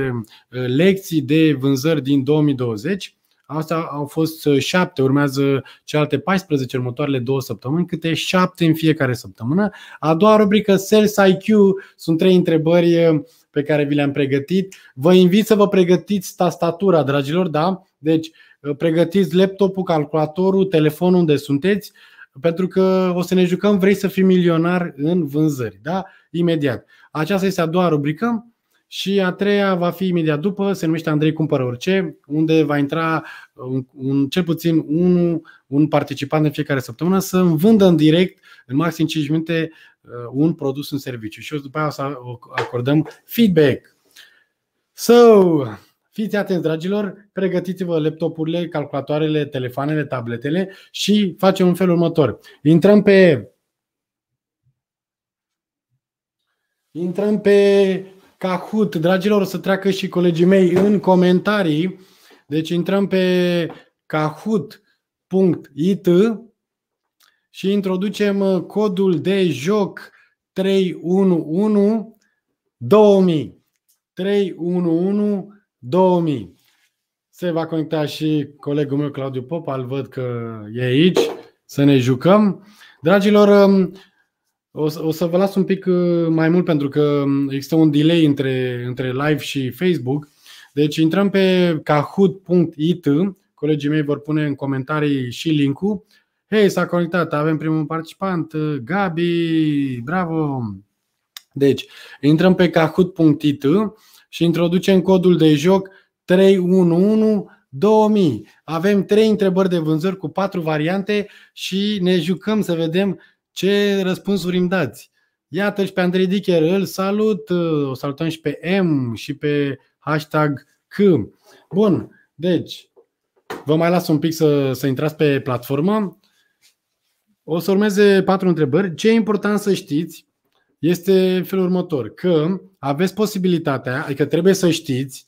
uh, lecții de vânzări din 2020. Asta au fost uh, șapte, urmează cealaltă 14 următoarele două săptămâni, câte șapte în fiecare săptămână. A doua rubrică, Sales IQ, sunt trei întrebări uh, pe care vi le-am pregătit. Vă invit să vă pregătiți tastatura, dragilor, da? Deci uh, pregătiți laptopul, calculatorul, telefonul unde sunteți, pentru că o să ne jucăm, vrei să fii milionar în vânzări, da? Imediat. Aceasta este a doua rubrică. Și a treia va fi imediat după, se numește Andrei Cumpără Orice, unde va intra un, un, cel puțin un un participant în fiecare săptămână să îmi vândă în direct, în maxim 5 minute, uh, un produs, un serviciu. Și după aia o să acordăm feedback. So, Fiți atenți, dragilor, pregătiți-vă laptopurile, calculatoarele, telefoanele, tabletele și facem un felul următor. Intrăm pe Intrăm pe Kahoot, dragilor, o să treacă și colegii mei în comentarii. Deci intrăm pe kahoot.it și introducem uh, codul de joc 311 2000. 311 2000. Se va conecta și colegul meu Claudiu Pop. îl văd că e aici, să ne jucăm. Dragilor, um, o să, o să vă las un pic uh, mai mult pentru că um, există un delay între, între live și Facebook, deci intrăm pe kahoot.it, colegii mei vor pune în comentarii și link-ul. Hei, s-a conectat, avem primul participant, uh, Gabi, bravo! Deci, intrăm pe kahoot.it și introducem codul de joc 311 2000. Avem trei întrebări de vânzări cu patru variante și ne jucăm să vedem ce răspunsuri îmi dați. Iată și pe Andrei Dicher, îl salut, uh, o salutăm și pe M și pe hashtag C. Bun, deci vă mai las un pic să, să intrați pe platformă. O să urmeze patru întrebări. Ce e important să știți este felul următor, că aveți posibilitatea, adică trebuie să știți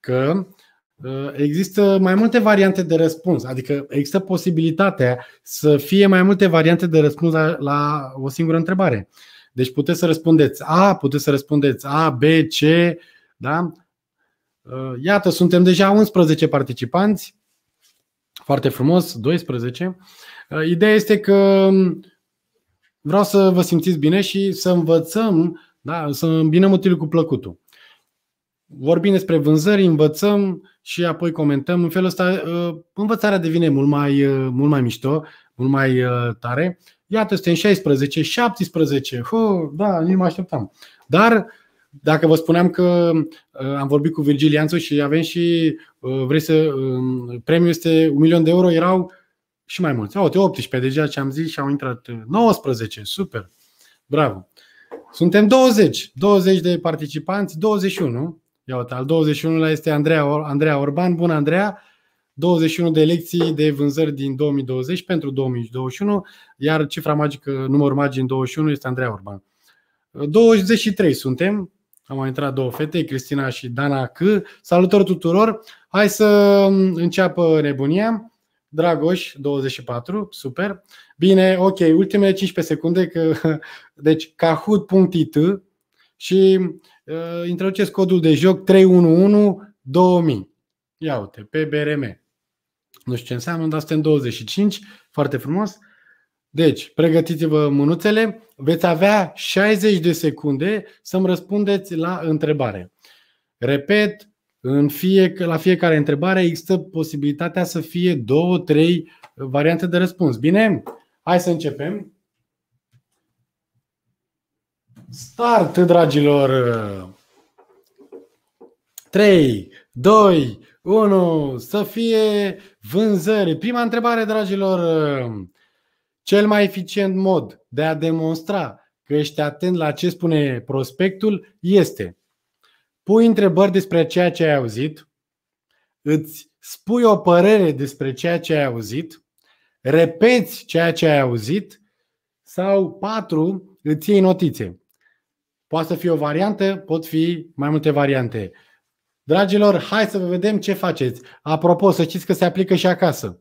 că uh, există mai multe variante de răspuns, adică există posibilitatea să fie mai multe variante de răspuns la, la o singură întrebare. Deci puteți să răspundeți A, puteți să răspundeți A, B, C, da? Uh, iată, suntem deja 11 participanți, foarte frumos, 12. Uh, ideea este că um, vreau să vă simțiți bine și să învățăm, da, să îmbinăm utilul cu plăcutul. Vorbim despre vânzări, învățăm și apoi comentăm. În felul ăsta uh, învățarea devine mult mai, mult mai mișto, mult mai tare. Iată, suntem 16, 17, oh, da, nu mă așteptam. Dar dacă vă spuneam că uh, am vorbit cu Virgil Ianțu și avem și uh, vrei să um, premiul este un milion de euro, erau și mai mulți. Au 18 deja ce am zis și au intrat 19. Uh, super. Bravo. Suntem 20, 20 de participanți, 21. Ia uite, al 21-lea este Andreea, Andreea Orban. Bună, Andreea! 21 de lecții de vânzări din 2020 pentru 2021, iar cifra magică, numărul magic în 21 este Andreea Orban. 23 suntem, am mai intrat două fete, Cristina și Dana C. Salutări tuturor! Hai să mm, înceapă nebunia. Dragoș, 24, super. Bine, ok, ultimele 15 secunde. Că, deci, kahoot.it și mm, uh, introduceți codul de joc 311 2000. Ia uite, pe BRM. Nu știu ce înseamnă, dar suntem 25, foarte frumos. Uh, deci, pregătiți-vă mânuțele, veți avea 60 de secunde să-mi răspundeți la întrebare. Repet, în fie, la fiecare întrebare există posibilitatea să fie două, trei variante de răspuns. Bine? Hai să începem. Start, dragilor! 3, 2, 1, să fie vânzări. Prima întrebare, dragilor, cel mai eficient mod de a demonstra că ești atent la ce spune prospectul este pui întrebări despre ceea ce ai auzit, îți spui o părere despre ceea ce ai auzit, repeți ceea ce ai auzit sau patru, îți iei notițe. Poate să fie o variantă, pot fi mai multe variante. Dragilor, hai să vedem ce faceți. Apropo, să știți că se aplică și acasă.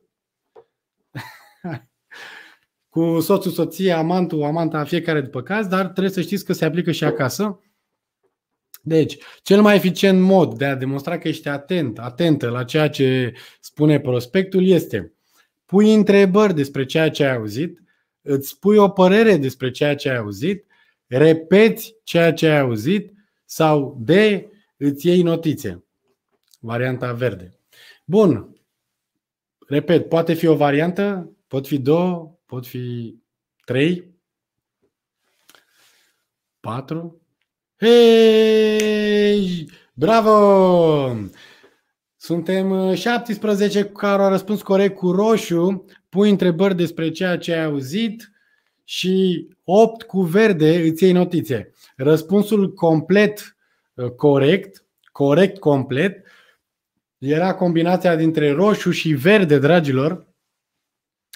cu soțul, soția, amantul, amanta, fiecare după caz, dar trebuie să știți că se aplică și acasă. Deci, cel mai eficient mod de a demonstra că ești atent, atentă la ceea ce spune prospectul este pui întrebări despre ceea ce ai auzit, îți pui o părere despre ceea ce ai auzit, repeți ceea ce ai auzit sau de îți iei notițe. Varianta verde. Bun. Repet, poate fi o variantă, pot fi două, pot fi 3, 4. Hei! Bravo! Suntem 17 uh, care au răspuns corect cu roșu, pui întrebări despre ceea ce ai auzit și 8 cu verde îți iei notițe. Răspunsul complet uh, corect, corect complet, era combinația dintre roșu și verde, dragilor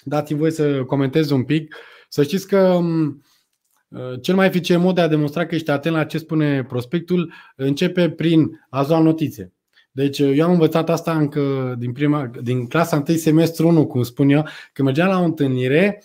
dați-mi voi să comentez un pic. Să știți că mm, ă, cel mai eficient mod de a demonstra că ești atent la ce spune prospectul începe prin a lua notițe. Deci eu am învățat asta încă din, prima, din clasa 1 semestru 1, cum spun eu, când mergeam la o întâlnire,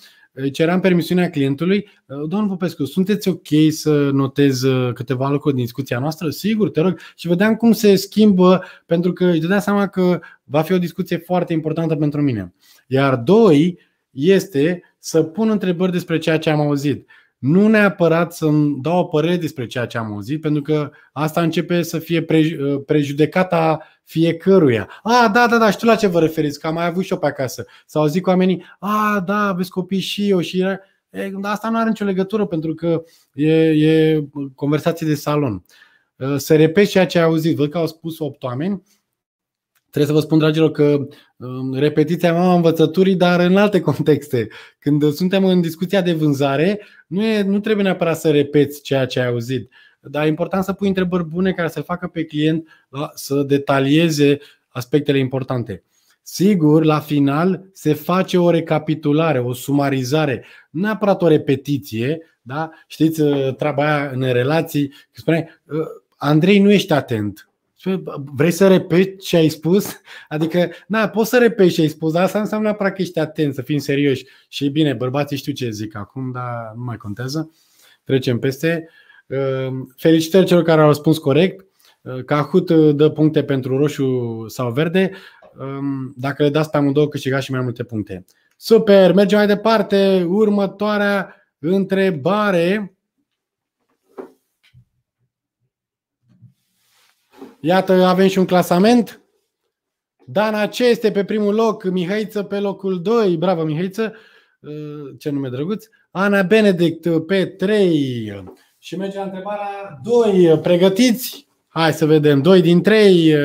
ceream permisiunea clientului, ă, domnul Popescu, sunteți ok să notez ă, câteva lucruri din discuția noastră? Sigur, te rog. Și vedeam cum se schimbă, pentru că îi dădea seama că va fi o discuție foarte importantă pentru mine. Iar doi, este să pun întrebări despre ceea ce am auzit. Nu neapărat să-mi dau o părere despre ceea ce am auzit, pentru că asta începe să fie uh, prejudecata fiecăruia. A, da, da, da, știu la ce vă referiți, că am mai avut și eu pe acasă. Sau zic cu oamenii, a, da, aveți copii și eu și era... E, asta nu are nicio legătură pentru că e, e conversație de salon. Uh, să repet ceea ce ai auzit. Văd că au spus opt oameni, Trebuie să vă spun, dragilor, că um, repetiția mama învățăturii, dar în alte contexte. Când suntem în discuția de vânzare, nu, e, nu trebuie neapărat să repeți ceea ce ai auzit, dar e important să pui întrebări bune care să facă pe client să detalieze aspectele importante. Sigur, la final se face o recapitulare, o sumarizare, nu neapărat o repetiție, da? Știți uh, treaba aia în relații, spune, uh, Andrei nu ești atent, Vrei să repeti ce ai spus? Adică, na, poți să repeti ce ai spus, dar asta înseamnă practic ești atent, să fim serioși. Și bine, bărbații știu ce zic acum, dar nu mai contează. Trecem peste. Ehm, felicitări celor care au răspuns corect. Cahut ehm, uh, dă puncte pentru roșu sau verde. Ehm, dacă le dați pe amândouă, câștigați și mai multe puncte. Super, mergem mai departe. Următoarea întrebare Iată, avem și un clasament. Dana ce este pe primul loc, Mihaiță pe locul 2, bravo Mihaiță, uh, ce nume drăguț, Ana Benedict pe 3 și merge la întrebarea 2, pregătiți? Hai să vedem, 2 din 3,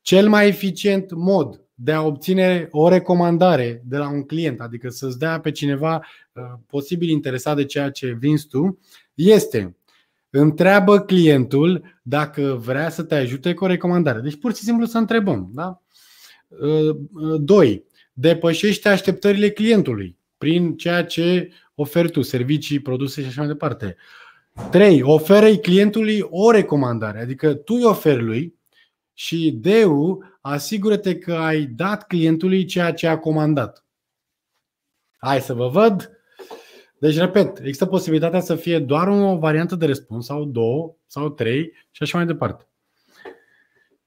cel mai eficient mod de a obține o recomandare de la un client, adică să-ți dea pe cineva uh, posibil interesat de ceea ce vinzi tu, este Întreabă clientul dacă vrea să te ajute cu o recomandare. Deci pur și simplu să întrebăm. Da? 2. Uh, uh, depășește așteptările clientului prin ceea ce oferi tu, servicii, produse și așa mai departe. 3. oferă clientului o recomandare, adică tu îi oferi lui și deu asigură-te că ai dat clientului ceea ce a comandat. Hai să vă văd deci, repet, există posibilitatea să fie doar o variantă de răspuns sau două sau trei și așa mai departe.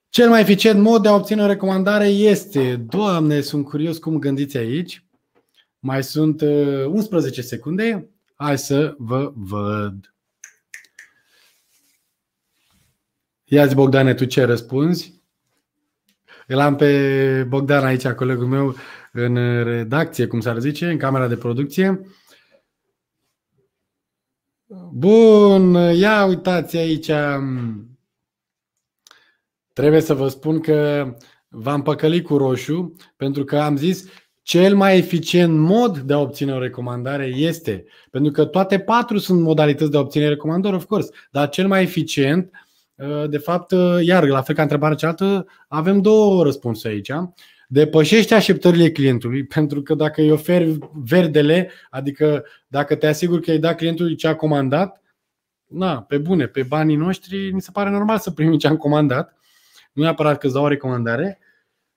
Cel mai eficient mod de a obține o recomandare este, Doamne, sunt curios cum gândiți aici, mai sunt 11 uh, secunde, hai să vă văd. Ia zi, Bogdane, tu ce răspunzi? Îl am pe Bogdan aici, colegul meu, în redacție, cum s-ar zice, în camera de producție. Bun, ia uitați aici. Mm, trebuie să vă spun că v-am păcălit cu roșu pentru că am zis cel mai eficient mod de a obține o recomandare este, pentru că toate patru sunt modalități de a obține recomandări, of course, dar cel mai eficient, uh, de fapt, uh, iar la fel ca întrebarea cealaltă, avem două răspunsuri aici depășește așteptările clientului, pentru că dacă îi oferi verdele, adică dacă te asiguri că îi da clientului ce a comandat, na, pe bune, pe banii noștri, mi se pare normal să primim ce am comandat. Nu neapărat că îți dau o recomandare,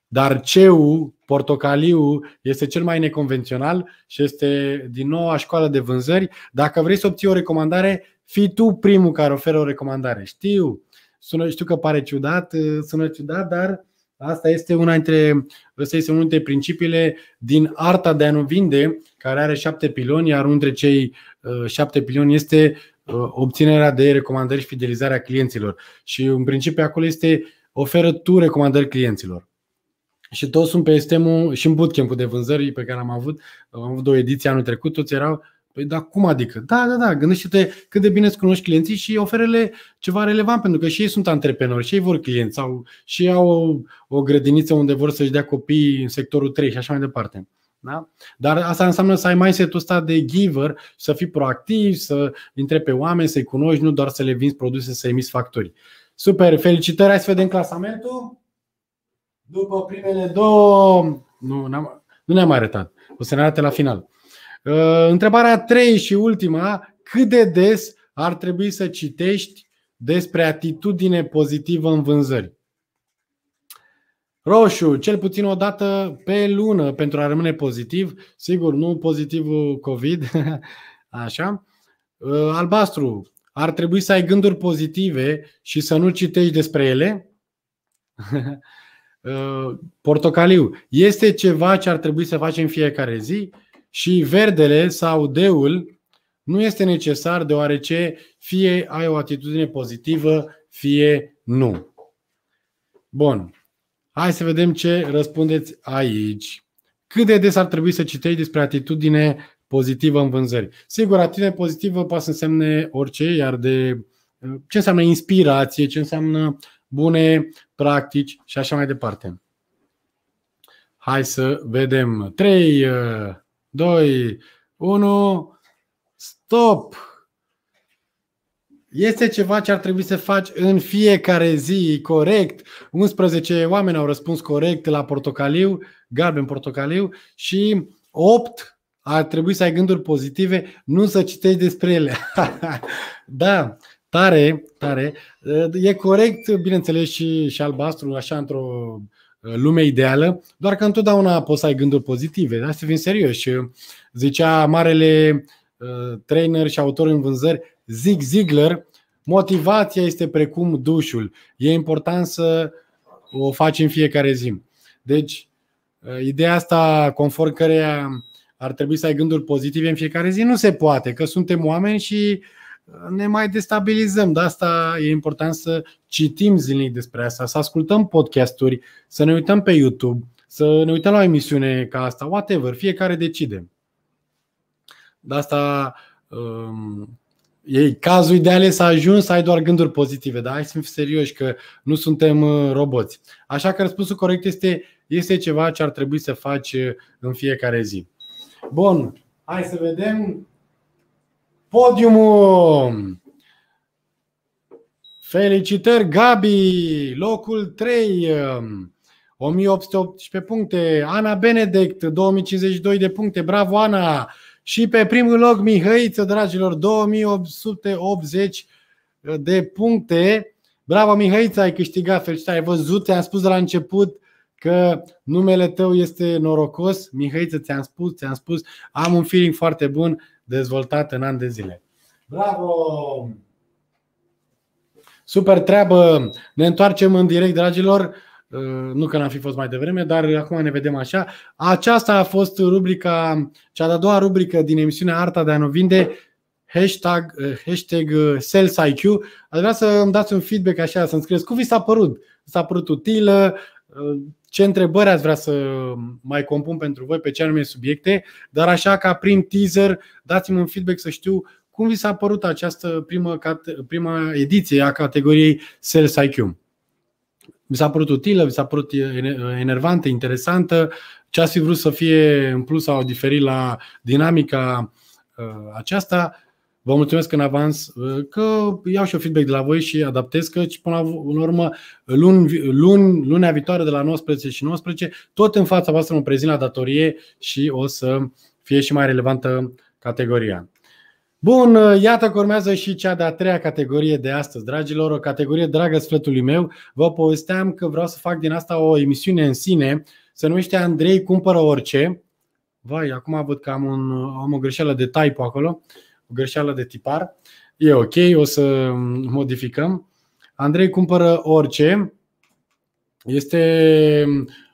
dar ceu, portocaliu, este cel mai neconvențional și este din nou a școală de vânzări. Dacă vrei să obții o recomandare, fii tu primul care oferă o recomandare. Știu, sună, știu că pare ciudat, sună ciudat, dar Asta este, una dintre, asta este unul dintre principiile din arta de a nu vinde, care are șapte piloni, iar dintre cei uh, șapte piloni este uh, obținerea de recomandări și fidelizarea clienților. Și în principiu acolo este oferă tu recomandări clienților. Și toți sunt pe sistemul și în bootcamp de vânzări pe care am avut, am avut două ediții anul trecut, toți erau Păi, dar cum adică? Da, da, da, gândește-te cât de bine îți cunoști clienții și oferele ceva relevant, pentru că și ei sunt antreprenori, și ei vor clienți sau și ei au o, o grădiniță unde vor să-și dea copii în sectorul 3 și așa mai departe. Da? Dar asta înseamnă să ai mai setul ăsta de giver, să fii proactiv, să intre pe oameni, să-i cunoști, nu doar să le vinzi produse, să emiți factori. Super, felicitări, hai să vedem clasamentul. După primele două, nu, n-am, nu ne-am arătat, o să ne arate la final. Uh, întrebarea 3 și ultima, cât de des ar trebui să citești despre atitudine pozitivă în vânzări? Roșu, cel puțin o dată pe lună pentru a rămâne pozitiv, sigur, nu pozitivul COVID, așa. Uh, albastru, ar trebui să ai gânduri pozitive și să nu citești despre ele? Uh, portocaliu, este ceva ce ar trebui să faci în fiecare zi? Și verdele sau deul nu este necesar deoarece fie ai o atitudine pozitivă, fie nu. Bun. Hai să vedem ce răspundeți aici. Cât de des ar trebui să citești despre atitudine pozitivă în vânzări? Sigur, atitudine pozitivă poate să însemne orice, iar de ce înseamnă inspirație, ce înseamnă bune practici și așa mai departe. Hai să vedem. 3, 2, 1, stop! Este ceva ce ar trebui să faci în fiecare zi, corect. 11 oameni au răspuns corect la portocaliu, galben portocaliu și 8 ar trebui să ai gânduri pozitive, nu să citești despre ele. da, tare, tare. E corect, bineînțeles, și, și albastru, așa într-o uh, Uh, lumea ideală, doar că întotdeauna poți să ai gânduri pozitive, da? să fim serioși. Zicea marele uh, trainer și autor în vânzări, Zig Ziglar, motivația este precum dușul. E important să o faci în fiecare zi. Deci, uh, ideea asta conform căreia ar trebui să ai gânduri pozitive în fiecare zi nu se poate, că suntem oameni și uh, ne mai destabilizăm. De asta e important să citim zilnic despre asta, să ascultăm podcasturi, să ne uităm pe YouTube, să ne uităm la o emisiune ca asta, whatever, fiecare decide. De asta um, e cazul ideal e să ajungi să ai doar gânduri pozitive, dar hai să fim serioși că nu suntem uh, roboți. Așa că răspunsul corect este, este ceva ce ar trebui să faci uh, în fiecare zi. Bun, hai să vedem Podiumul! Felicitări, Gabi! Locul 3, 1818 um, puncte. Ana Benedict, 2052 de puncte. Bravo, Ana! Și pe primul loc, Mihăiță, dragilor, 2880 uh, de puncte. Bravo, Mihăiță, ai câștigat, felicitări. Ai văzut, te am spus de la început că numele tău este norocos. Mihăiță, ți-am spus, ți-am spus, am un feeling foarte bun dezvoltat în ani de zile. Bravo! Super treabă! Ne întoarcem în direct, dragilor. Uh, nu că n-am fi fost mai devreme, dar acum ne vedem așa. Aceasta a fost rubrica, cea de-a doua rubrică din emisiunea Arta de a nu vinde, hashtag, uh, hashtag uh, SalesIQ. Aș vrea să îmi dați un feedback așa, să-mi scrieți cum vi s-a părut. S-a părut utilă, Ă, ce întrebări ați vrea să mai compun pentru voi, pe ce anume subiecte, dar așa ca prin teaser, dați-mi un feedback să știu cum vi s-a părut această primă, prima ediție a categoriei Sales IQ. Vi s-a părut utilă, vi s-a părut enervantă, interesantă, ce ați fi vrut să fie în plus sau diferit la dinamica ă, aceasta. Vă mulțumesc în avans uh, că iau și eu feedback de la voi și adaptez că până la, în urmă, luni, luni, lunea viitoare de la 19 și 19, tot în fața voastră mă prezint la datorie și o să fie și mai relevantă categoria. Bun, uh, iată că urmează și cea de-a treia categorie de astăzi, dragilor, o categorie dragă sfătului meu. Vă povesteam că vreau să fac din asta o emisiune în sine, se numește Andrei cumpără orice. Vai, acum văd că am, un, am o greșeală de typo acolo. Uh, o greșeală de tipar, e ok, o să modificăm. Andrei cumpără orice. Este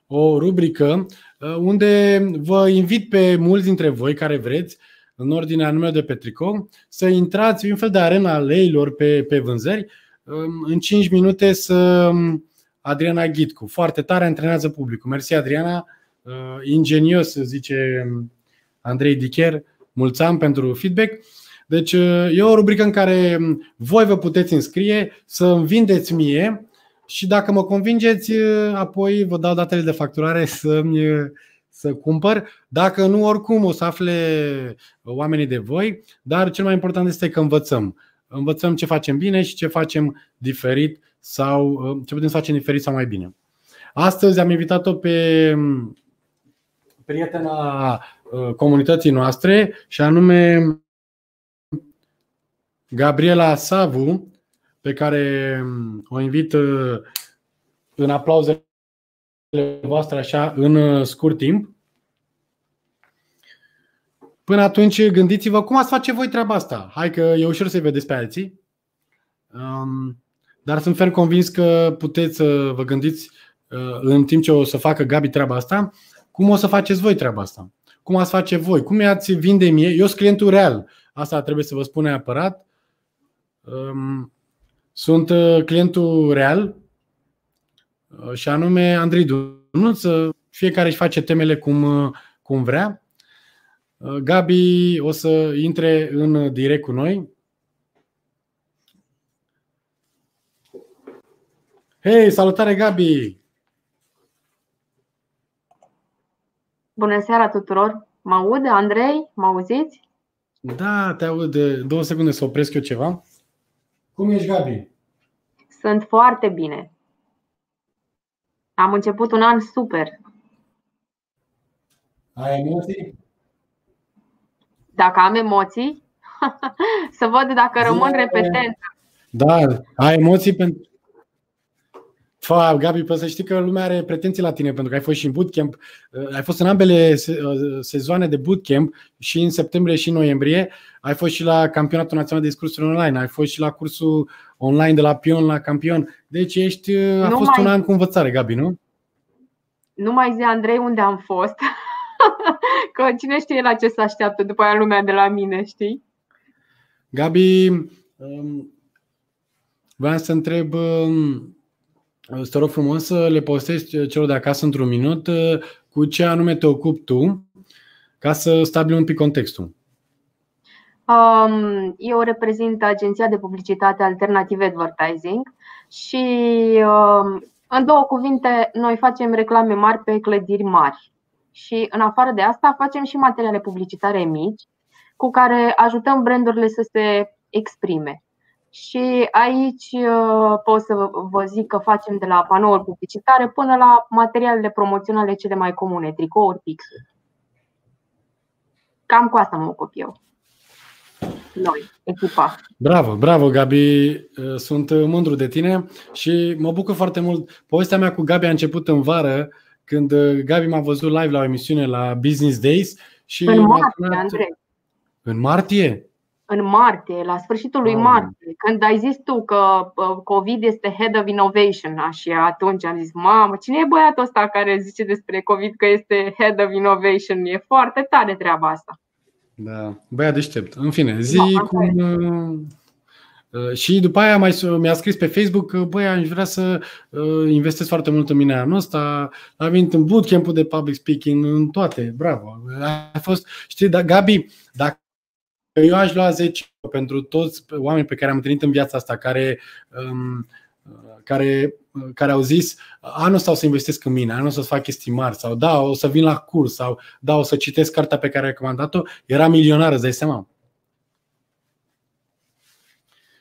o rubrică uh, unde vă invit pe mulți dintre voi care vreți, în ordinea numelor de Petrico, să intrați în fel de arena leilor pe, pe vânzări, um, în 5 minute să um, Adriana Ghitcu. Foarte tare antrenează publicul. Mersi, Adriana. Uh, ingenios, zice um, Andrei Dicher. Mulțumim pentru feedback. Deci uh, e o rubrică în care mm, voi vă puteți înscrie să îmi vindeți mie și dacă mă convingeți, uh, apoi vă dau datele de facturare să-mi uh, să cumpăr. Dacă nu, oricum o să afle oamenii de voi, dar cel mai important este că învățăm. Învățăm ce facem bine și ce facem diferit sau ce putem să facem diferit sau mai bine. Astăzi am invitat-o pe mm, prietena comunității noastre și anume Gabriela Savu, pe care mm, o invit uh, în aplauzele voastre așa în uh, scurt timp. Până atunci, gândiți-vă cum ați face voi treaba asta. Hai că e ușor să-i vedeți pe alții, um, dar sunt fer convins că puteți să vă gândiți uh, în timp ce o să facă Gabi treaba asta, cum o să faceți voi treaba asta? Cum ați face voi? Cum i-ați vinde mie? Eu sunt clientul real. Asta trebuie să vă spun neapărat. Sunt uh, clientul real uh, și anume Andrei Dunuță. Fiecare își face temele cum, uh, cum vrea. Gabi o să intre în direct cu noi. Hei, salutare Gabi! Bună seara tuturor! Mă aud, Andrei? Mă auziți? Da, te aud. Două secunde să opresc eu ceva. Cum ești, Gabi? Sunt foarte bine. Am început un an super. Ai emoții? Dacă am emoții, să văd dacă rămân repetent. Da, ai emoții pentru Fa, Gabi, pe să știi că lumea are pretenții la tine pentru că ai fost și în bootcamp, uh, ai fost în ambele uh, sezoane de bootcamp și în septembrie și în noiembrie, ai fost și la campionatul național de discursuri online, ai fost și la cursul online de la pion la campion. Deci ești, uh, a nu fost mai... un an cu învățare, Gabi, nu? Nu mai zi, Andrei, unde am fost. că cine știe la ce se așteaptă după aia lumea de la mine, știi? Gabi, um, vreau să întreb um, să te rog frumos să le postezi uh, celor de acasă într-un minut uh, cu ce anume te ocupi tu, ca să stabili un pic contextul. Um, eu reprezint Agenția de Publicitate Alternative Advertising și, um, în două cuvinte, noi facem reclame mari pe clădiri mari. Și, în afară de asta, facem și materiale publicitare mici cu care ajutăm brandurile să se exprime. Și aici uh, pot să vă zic că facem de la panouri publicitare până la materialele promoționale cele mai comune, tricouri, pixuri. Cam cu asta mă ocup eu. Noi, echipa. Bravo, bravo Gabi, uh, sunt uh, mândru de tine și mă bucur foarte mult. Povestea mea cu Gabi a început în vară, când Gabi m-a văzut live la o emisiune la Business Days și în martie, Andrei. În martie? în martie, la sfârșitul lui ah. martie, când ai zis tu că COVID este Head of Innovation da, și atunci am zis, mamă, cine e băiatul ăsta care zice despre COVID că este Head of Innovation? E foarte tare treaba asta. Da, băiat deștept. În fine, zi da, cum... Uh, uh, și după aia mai, mi-a scris pe Facebook că băi, aș vrea să uh, investesc foarte mult în mine anul ăsta. A venit în bootcamp de public speaking, în toate, bravo. A fost, știi, da, Gabi, dacă eu aș lua 10 pentru toți oamenii pe care am întâlnit în viața asta, care, um, care, care au zis anul ăsta o să investesc în mine, anul ăsta o să fac chestii mari sau da, o să vin la curs sau da, o să citesc cartea pe care ai recomandat-o, era milionară, îți dai seama.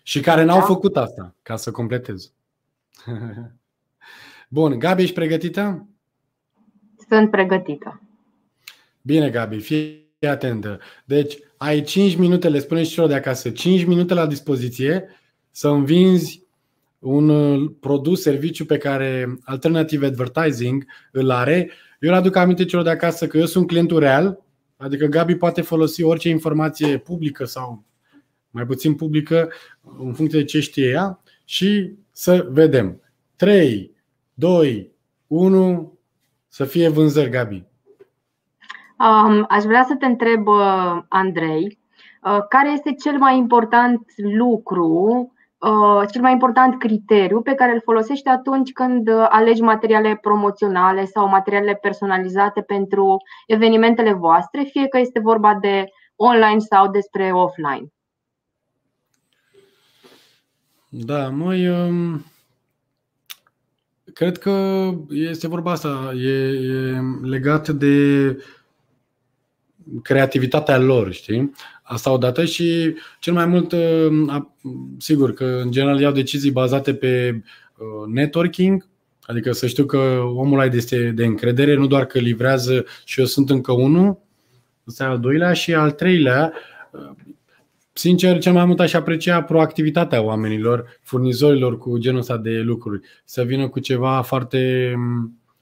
Și care n-au da. făcut asta, ca să completez. Bun, Gabi, ești pregătită? Sunt pregătită. Bine, Gabi, fie Fii atentă. Deci, ai 5 minute, le și celor de acasă, 5 minute la dispoziție să învinzi un uh, produs, serviciu pe care Alternative Advertising îl are. Eu le aduc aminte celor de acasă că eu sunt clientul real, adică Gabi poate folosi orice informație publică sau mai puțin publică în funcție de ce știe ea și să vedem. 3, 2, 1, să fie vânzări, Gabi. Aș vrea să te întreb, uh, Andrei, uh, care este cel mai important lucru, uh, cel mai important criteriu pe care îl folosești atunci când alegi materiale promoționale sau materiale personalizate pentru evenimentele voastre, fie că este vorba de online sau despre offline? Da, mai um, cred că este vorba asta, e, e legat de creativitatea lor, știi? Asta odată și cel mai mult, uh, sigur că în general iau decizii bazate pe uh, networking, adică să știu că omul ăla este de încredere, nu doar că livrează și eu sunt încă unul, ăsta al doilea și al treilea, uh, sincer, cel mai mult aș aprecia proactivitatea oamenilor, furnizorilor cu genul ăsta de lucruri. Să vină cu ceva foarte,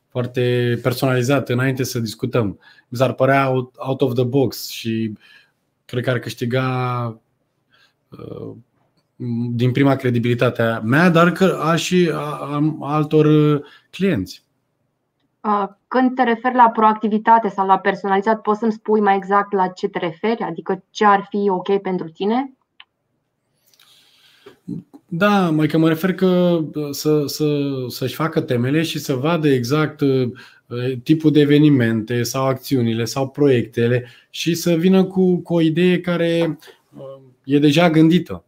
foarte personalizat înainte să discutăm s-ar părea out of the box și cred că ar câștiga uh, din prima credibilitatea mea, dar că a și a, a altor uh, clienți. Când te referi la proactivitate sau la personalizat, poți să-mi spui mai exact la ce te referi? Adică ce ar fi ok pentru tine? Da, mai că mă refer că să, să, să-și facă temele și să vadă exact uh, Eh, tipul de evenimente sau acțiunile sau proiectele și să vină cu, cu o idee care eh, e deja gândită.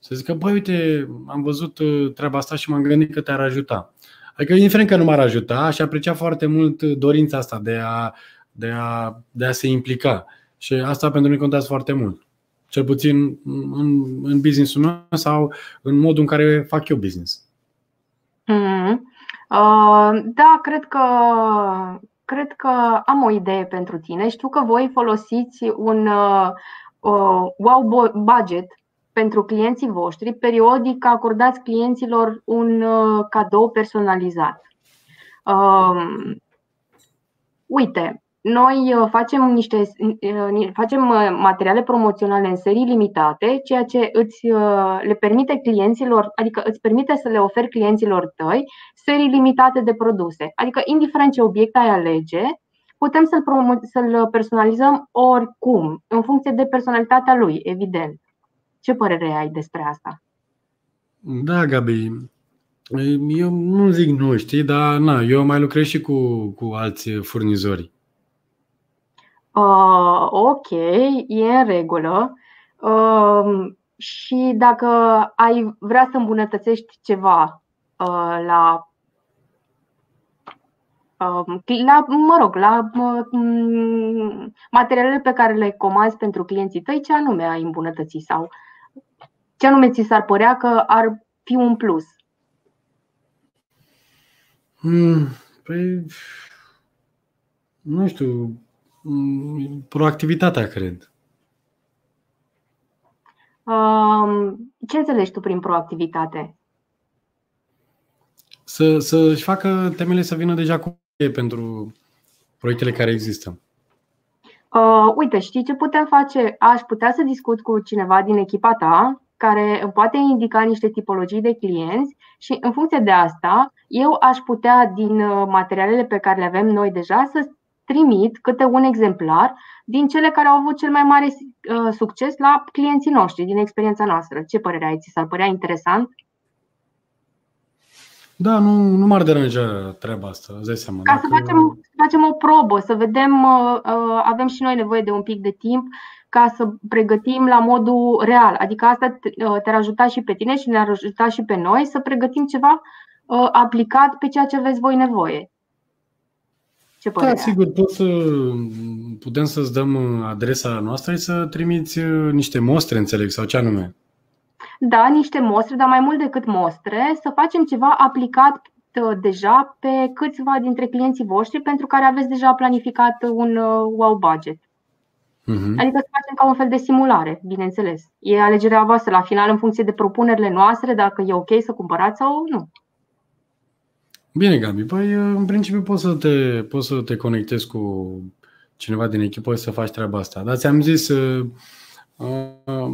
Să zică, băi, uite, am văzut eh, treaba asta și m-am gândit că te-ar ajuta. Adică, indiferent că nu m-ar ajuta, aș aprecia foarte mult dorința asta de a, de a, de a se implica. Și asta pentru mine contează foarte mult. Cel puțin în, în business-ul meu sau în modul în care fac eu business. Mm-hmm. Uh, da, cred că, cred că am o idee pentru tine. Știu că voi folosiți un uh, uh, wow budget pentru clienții voștri. Periodic acordați clienților un cadou personalizat. Um, uite, noi uh, facem, niște, uh, facem uh, materiale promoționale în serii limitate, ceea ce îți le permite clienților, adică îți permite să le oferi clienților tăi serii limitate de produse. Adică, indiferent ce obiect ai alege, putem să-l, promo- să-l personalizăm oricum, în funcție de personalitatea lui, evident. Ce părere ai despre asta? Da, Gabi, eu nu zic nu, știi, dar na, eu mai lucrez și cu, cu alți furnizori. Uh, ok, e în regulă. Uh, și dacă ai vrea să îmbunătățești ceva uh, la, uh, la, mă rog, la uh, materialele pe care le comanzi pentru clienții tăi, ce anume ai îmbunătăți sau ce anume ți s-ar părea că ar fi un plus? Hmm, păi, nu știu, Mm, proactivitatea, cred. Ce înțelegi tu prin proactivitate? Să, să-și facă temele să vină deja cu pentru proiectele care există. Uh, uite, știi ce putem face? Aș putea să discut cu cineva din echipa ta care îmi poate indica niște tipologii de clienți și în funcție de asta, eu aș putea din uh, materialele pe care le avem noi deja să Trimit câte un exemplar din cele care au avut cel mai mare uh, succes la clienții noștri, din experiența noastră. Ce părere ai? Ți s-ar părea interesant? Da, nu, nu m-ar deranja treaba asta, îți dai seama. Ca dacă... să, facem, să facem o probă, să vedem, uh, uh, avem și noi nevoie de un pic de timp ca să pregătim la modul real. Adică asta te-ar ajuta și pe tine și ne-ar ajuta și pe noi să pregătim ceva aplicat pe ceea ce aveți voi nevoie. Ce da, părere? Da, sigur, poți să putem să-ți dăm adresa noastră și să trimiți uh, niște mostre, înțeleg, sau ce anume? Da, niște mostre, dar mai mult decât mostre, să facem ceva aplicat uh, deja pe câțiva dintre clienții voștri pentru care aveți deja planificat un uh, wow budget. Uhum. Adică să facem ca un fel de simulare, bineînțeles. E alegerea voastră la final în funcție de propunerile noastre, dacă e ok să cumpărați sau nu. Bine, Gabi. Păi, în principiu poți să te, poți să te conectezi cu cineva din echipă să faci treaba asta. Dar ți-am zis, uh, um, uh,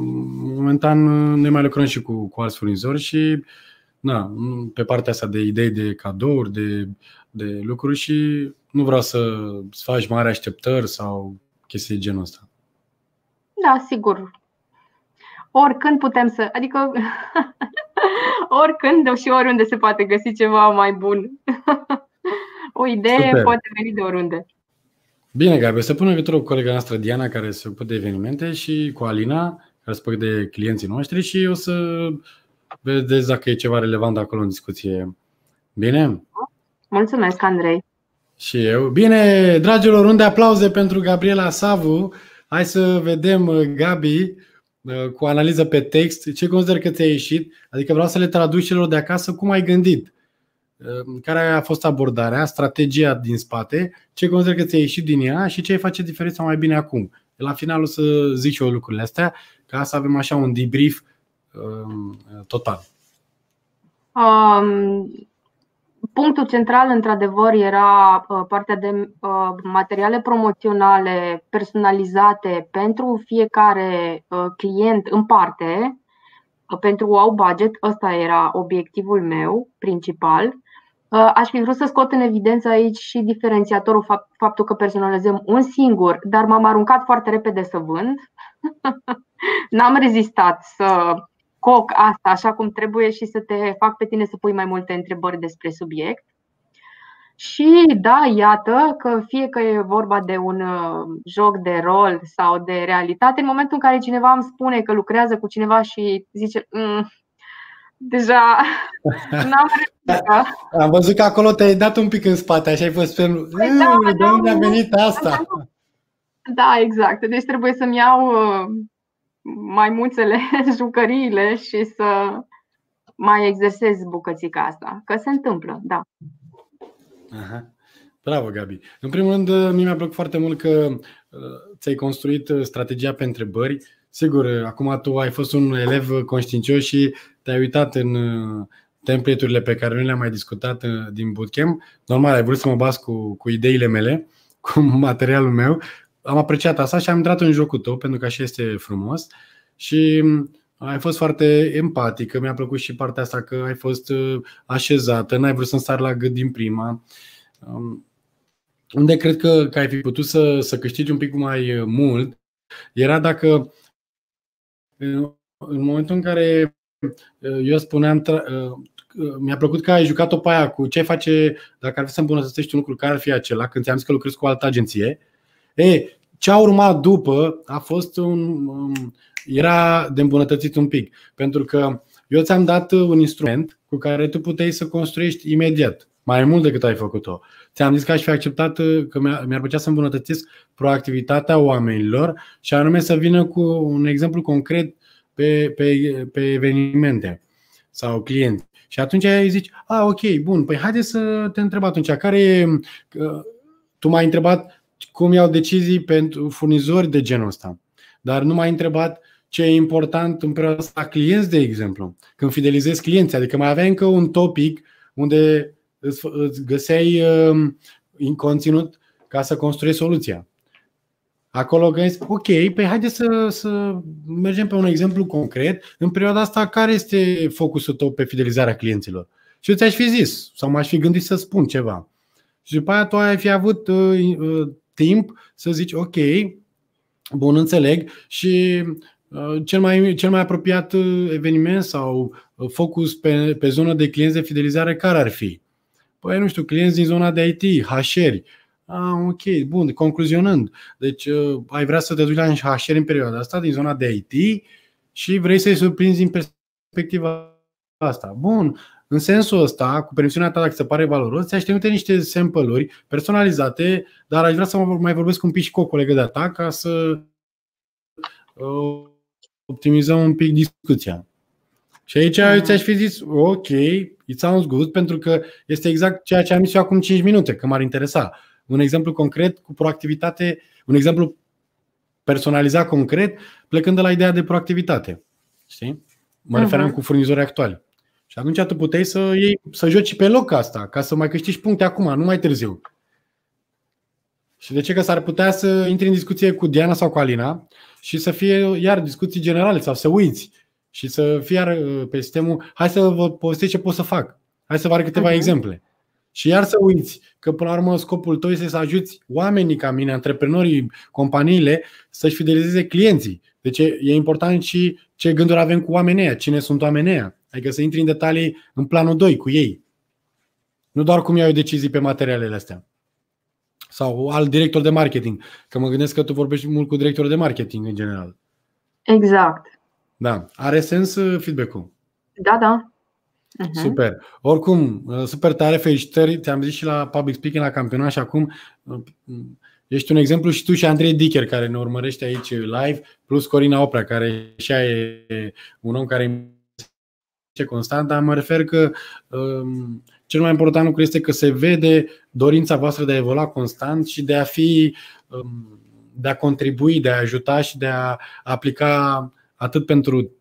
momentan ne mai lucrăm și cu, cu alți furnizori și na, pe partea asta de idei de cadouri, de, de lucruri și nu vreau să faci mari așteptări sau chestii genul ăsta. Da, sigur oricând putem să, adică oricând și oriunde se poate găsi ceva mai bun. o idee Super. poate veni de oriunde. Bine, Gabi, o să pun în cu colega noastră Diana, care se ocupă de evenimente, și cu Alina, care se ocupă de clienții noștri și o să vedeți dacă e ceva relevant acolo în discuție. Bine? Mulțumesc, Andrei. Și eu. Bine, dragilor, unde aplauze pentru Gabriela Savu. Hai să vedem, uh, Gabi, Uh, cu analiză pe text, ce consider că ți-a ieșit, adică vreau să le traduc celor de acasă cum ai gândit, uh, care a fost abordarea, strategia din spate, ce consider că ți-a ieșit din ea și ce ai face diferit sau mai bine acum. La final o să zic și eu lucrurile astea, ca să avem așa un debrief um, total. Um, punctul central, într-adevăr, era uh, partea de uh, materiale promoționale personalizate pentru fiecare uh, client în parte, pentru wow budget, ăsta era obiectivul meu principal. Aș fi vrut să scot în evidență aici și diferențiatorul, faptul că personalizăm un singur, dar m-am aruncat foarte repede să vând. N-am rezistat să coc asta așa cum trebuie și să te fac pe tine să pui mai multe întrebări despre subiect. Și da, iată că fie că e vorba de un uh, joc de rol sau de realitate, în momentul în care cineva îmi spune că lucrează cu cineva și zice mm, deja n-am da, Am văzut că acolo te-ai dat un pic în spate, așa ai fost pe păi da, de da, unde a venit asta? Da, exact. Deci trebuie să-mi iau uh, maimuțele, jucăriile și să mai exersez bucățica asta. Că se întâmplă, da. Aha. Bravo, Gabi. În primul rând, eh, mie mi-a plăcut foarte mult că eh, ți-ai construit eh, strategia pe întrebări. Sigur, acum tu ai fost un elev conștiincios și te-ai uitat în template-urile pe care nu le-am mai discutat din bootcamp. Normal, ai vrut să mă bas cu, cu ideile mele, cu materialul meu, am apreciat asta și am intrat în jocul tău, pentru că așa este frumos. Și mm, ai fost foarte empatică, mi-a plăcut și partea asta că ai fost uh, așezată, n-ai vrut să-mi sar la gât din prima. Um, unde cred că, că ai fi putut să, să câștigi un pic mai uh, mult era dacă în momentul în care uh, eu spuneam, mi-a plăcut că ai jucat-o pe aia cu ce face dacă ar fi să îmbunătățești un lucru, care ar fi acela, când ți-am zis că lucrezi cu o altă agenție, E, ce a urmat după a fost un. Um, era de îmbunătățit un pic, pentru că eu ți-am dat un instrument cu care tu puteai să construiești imediat, mai mult decât ai făcut-o. Ți-am zis că aș fi acceptat uh, că mi-ar plăcea să îmbunătățesc proactivitatea oamenilor și anume să vină cu un exemplu concret pe, pe, pe evenimente sau clienți. Și atunci ai zici, a, ah, ok, bun, păi haide să te întreb atunci, care e, uh, tu m-ai întrebat cum iau decizii pentru furnizori de genul ăsta. Dar nu m-ai întrebat ce e important în perioada asta clienți, de exemplu, când fidelizezi clienții. Adică mai aveai încă un topic unde îți, găseai um, în conținut ca să construiești soluția. Acolo gândești, ok, păi haide să, să mergem pe un exemplu concret. În perioada asta, care este focusul tău pe fidelizarea clienților? Și eu ți-aș fi zis, sau m-aș fi gândit să spun ceva. Și după aia tu ai fi avut uh, uh, timp să zici ok, bun, înțeleg și uh, cel mai, cel mai apropiat uh, eveniment sau uh, focus pe, pe zona de clienți de fidelizare care ar fi? Păi, nu știu, clienți din zona de IT, HR. Ah, ok, bun, concluzionând. Deci, ai vrea să te duci la HR în perioada asta, din zona de IT, și vrei să-i surprinzi din perspectiva asta. Bun, în sensul ăsta, cu permisiunea ta, dacă se pare valoros, ți-aș trimite niște sample-uri personalizate, dar aș vrea să mai vorbesc un pic și cu o colegă de-a ta ca să uh, optimizăm un pic discuția. Și aici mm. ți-aș fi zis, ok, it sounds good, pentru că este exact ceea ce am zis eu acum 5 minute, că m-ar interesa. Un exemplu concret cu proactivitate, un exemplu personalizat concret, plecând de la ideea de proactivitate. Știi? Mă uh-huh. referam cu furnizorii actuali. Și atunci tu puteai să, iei, să joci pe loc asta, ca să mai câștigi puncte acum, nu mai târziu. Și de ce că s-ar putea să intri în discuție cu Diana sau cu Alina și să fie iar discuții generale sau să uiți și să fie iar uh, pe sistemul hai să vă povestesc ce pot să fac, hai să vă arăt câteva uh-huh. exemple. Și iar să uiți că până la urmă scopul tău este să ajuți oamenii ca mine, antreprenorii, companiile să-și fidelizeze clienții. Deci e important și ce gânduri avem cu oamenii aia, cine sunt oamenii aia. Adică să intri în detalii în planul 2 cu ei. Nu doar cum iau eu decizii pe materialele astea. Sau al director de marketing. Că mă gândesc că tu vorbești mult cu directorul de marketing în general. Exact. Da. Are sens uh, feedback-ul? Da, da. Uh-huh. Super. Oricum, uh, super tare, felicitări. Ți-am zis și la public speaking, la campionat și acum uh, ești un exemplu și tu și Andrei Dicker care ne urmărește aici live, plus Corina Oprea, care și e un om care ce constant, dar mă refer că um, cel mai important lucru este că se vede dorința voastră de a evolua constant și de a fi, um, de a contribui, de a ajuta și de a aplica atât pentru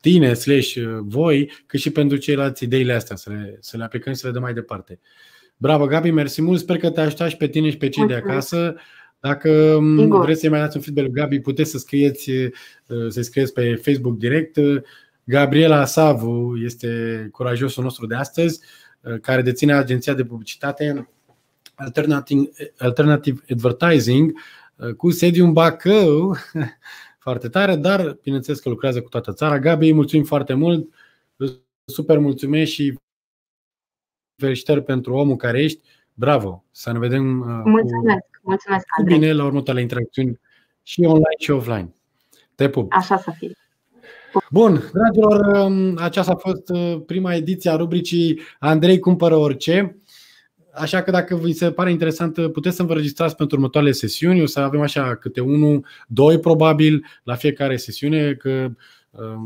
tine, slash uh, voi, cât și pentru ceilalți ideile astea, să le, să le aplicăm și să le dăm mai departe. Bravo, Gabi, mersi mult. Sper că te ajutat și pe tine și pe cei de acasă. Dacă um, Sigur. vreți să-i mai dați un feedback Gabi, puteți să scrieți, uh, să scrieți pe Facebook direct uh, Gabriela Savu este curajosul nostru de astăzi, uh, care deține agenția de publicitate Alternative, Advertising uh, cu sediu în Bacău, foarte tare, dar bineînțeles că lucrează cu toată țara. Gabi, îi mulțumim foarte mult, super mulțumesc și felicitări pentru omul care ești. Bravo! Să ne vedem mulțumesc, uh, cu, mulțumesc, cu bine la următoarele interacțiuni și online și offline. Te pup! Așa să fie! Bun, dragilor, um, aceasta a fost uh, prima ediție a rubricii Andrei cumpără orice. Așa că dacă vi se pare interesant, uh, puteți să vă registrați pentru următoarele sesiuni. O să avem așa câte unul, doi probabil la fiecare sesiune, că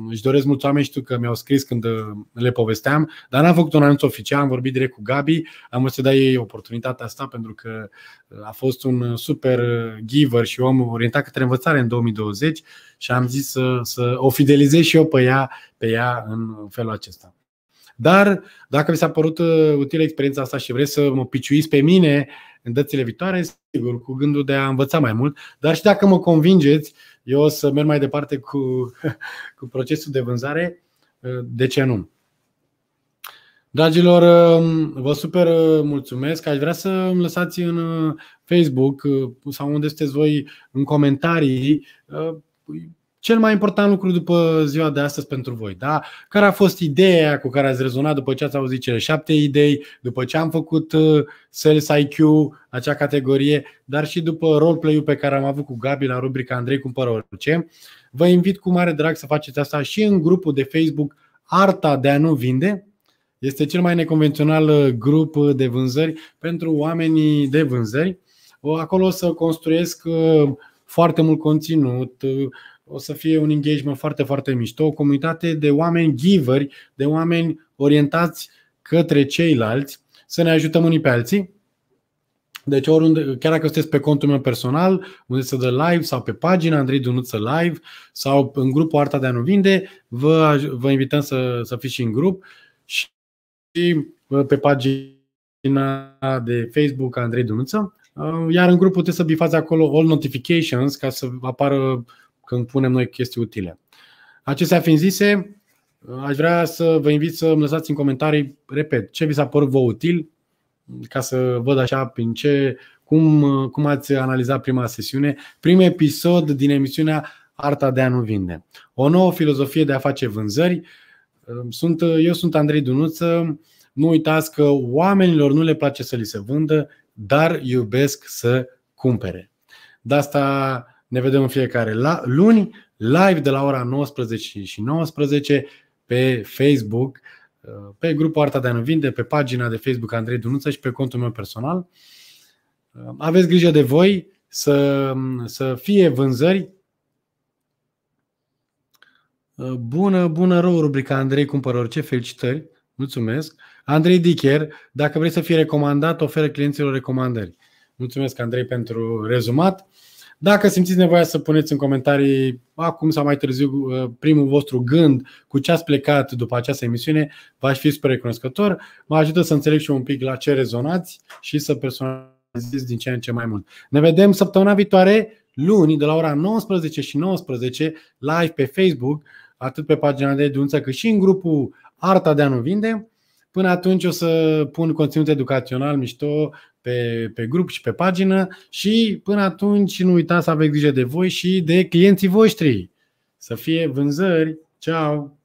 își doresc mulți oameni, știu că mi-au scris când uh, le povesteam, dar n-am făcut un anunț oficial, am vorbit direct cu Gabi, am să dai ei oportunitatea asta pentru că uh, a fost un uh, super giver și om orientat către învățare în 2020 și am zis să, să o fidelizez și eu pe ea, pe ea în felul acesta. Dar dacă vi s-a părut utilă experiența asta și vreți să mă piciuiți pe mine în dățile viitoare, sigur, cu gândul de a învăța mai mult, dar și dacă mă convingeți eu o să merg mai departe cu, cu procesul de vânzare, de ce nu? Dragilor, um, vă super uh, mulțumesc. Aș vrea să îmi lăsați în uh, Facebook uh, sau unde sunteți voi în comentarii cel mai important lucru după ziua de astăzi pentru voi. Da? Care a fost ideea cu care ați rezonat după ce ați auzit cele șapte idei, după ce am făcut uh, Sales IQ, acea categorie, dar și după roleplay-ul pe care am avut cu Gabi la rubrica Andrei cumpără orice. Vă invit cu mare drag să faceți asta și în grupul de Facebook Arta de a nu vinde. Este cel mai neconvențional uh, grup de vânzări pentru oamenii de vânzări. Acolo o să construiesc uh, foarte mult conținut, o să fie un engagement foarte, foarte mișto, o comunitate de oameni giveri, de oameni orientați către ceilalți, să ne ajutăm unii pe alții. Deci oriunde, chiar dacă sunteți pe contul meu personal, unde se dă live sau pe pagina Andrei Dunuță live sau în grupul Arta de a nu vinde, vă, vă invităm să, să fiți și în grup și pe pagina de Facebook Andrei Dunuță. Iar în grup puteți să bifați acolo all notifications ca să apară când punem noi chestii utile. Acestea fiind zise, aș vrea să vă invit să îmi lăsați în comentarii, repet, ce vi s-a părut vă util, ca să văd așa prin ce, cum, cum ați analizat prima sesiune, prim episod din emisiunea Arta de a nu vinde. O nouă filozofie de a face vânzări. Sunt, eu sunt Andrei Dunuță. Nu uitați că oamenilor nu le place să li se vândă, dar iubesc să cumpere. De asta ne vedem în fiecare la, luni, live de la ora 19 și 19 pe Facebook, uh, pe grupul Arta de a vinde, pe pagina de Facebook Andrei Dunuță și pe contul meu personal. Uh, aveți grijă de voi să, să fie vânzări. Uh, bună, bună rău, rubrica Andrei cumpără orice, felicitări, mulțumesc. Andrei Dicher, dacă vrei să fii recomandat, oferă clienților recomandări. Mulțumesc, Andrei, pentru rezumat. Dacă simțiți nevoia să puneți în comentarii acum sau mai târziu uh, primul vostru gând cu ce ați plecat după această emisiune, v-aș fi super recunoscător. Mă ajută să înțeleg și un pic la ce rezonați și să personalizez din ce în ce mai mult. Ne vedem săptămâna viitoare, luni, de la ora 19 și 19, live pe Facebook, atât pe pagina de edunță, cât și în grupul Arta de a nu vinde. Până atunci o să pun conținut educațional mișto pe, pe grup și pe pagină și până atunci nu uitați să aveți grijă de voi și de clienții voștri. Să fie vânzări! Ciao!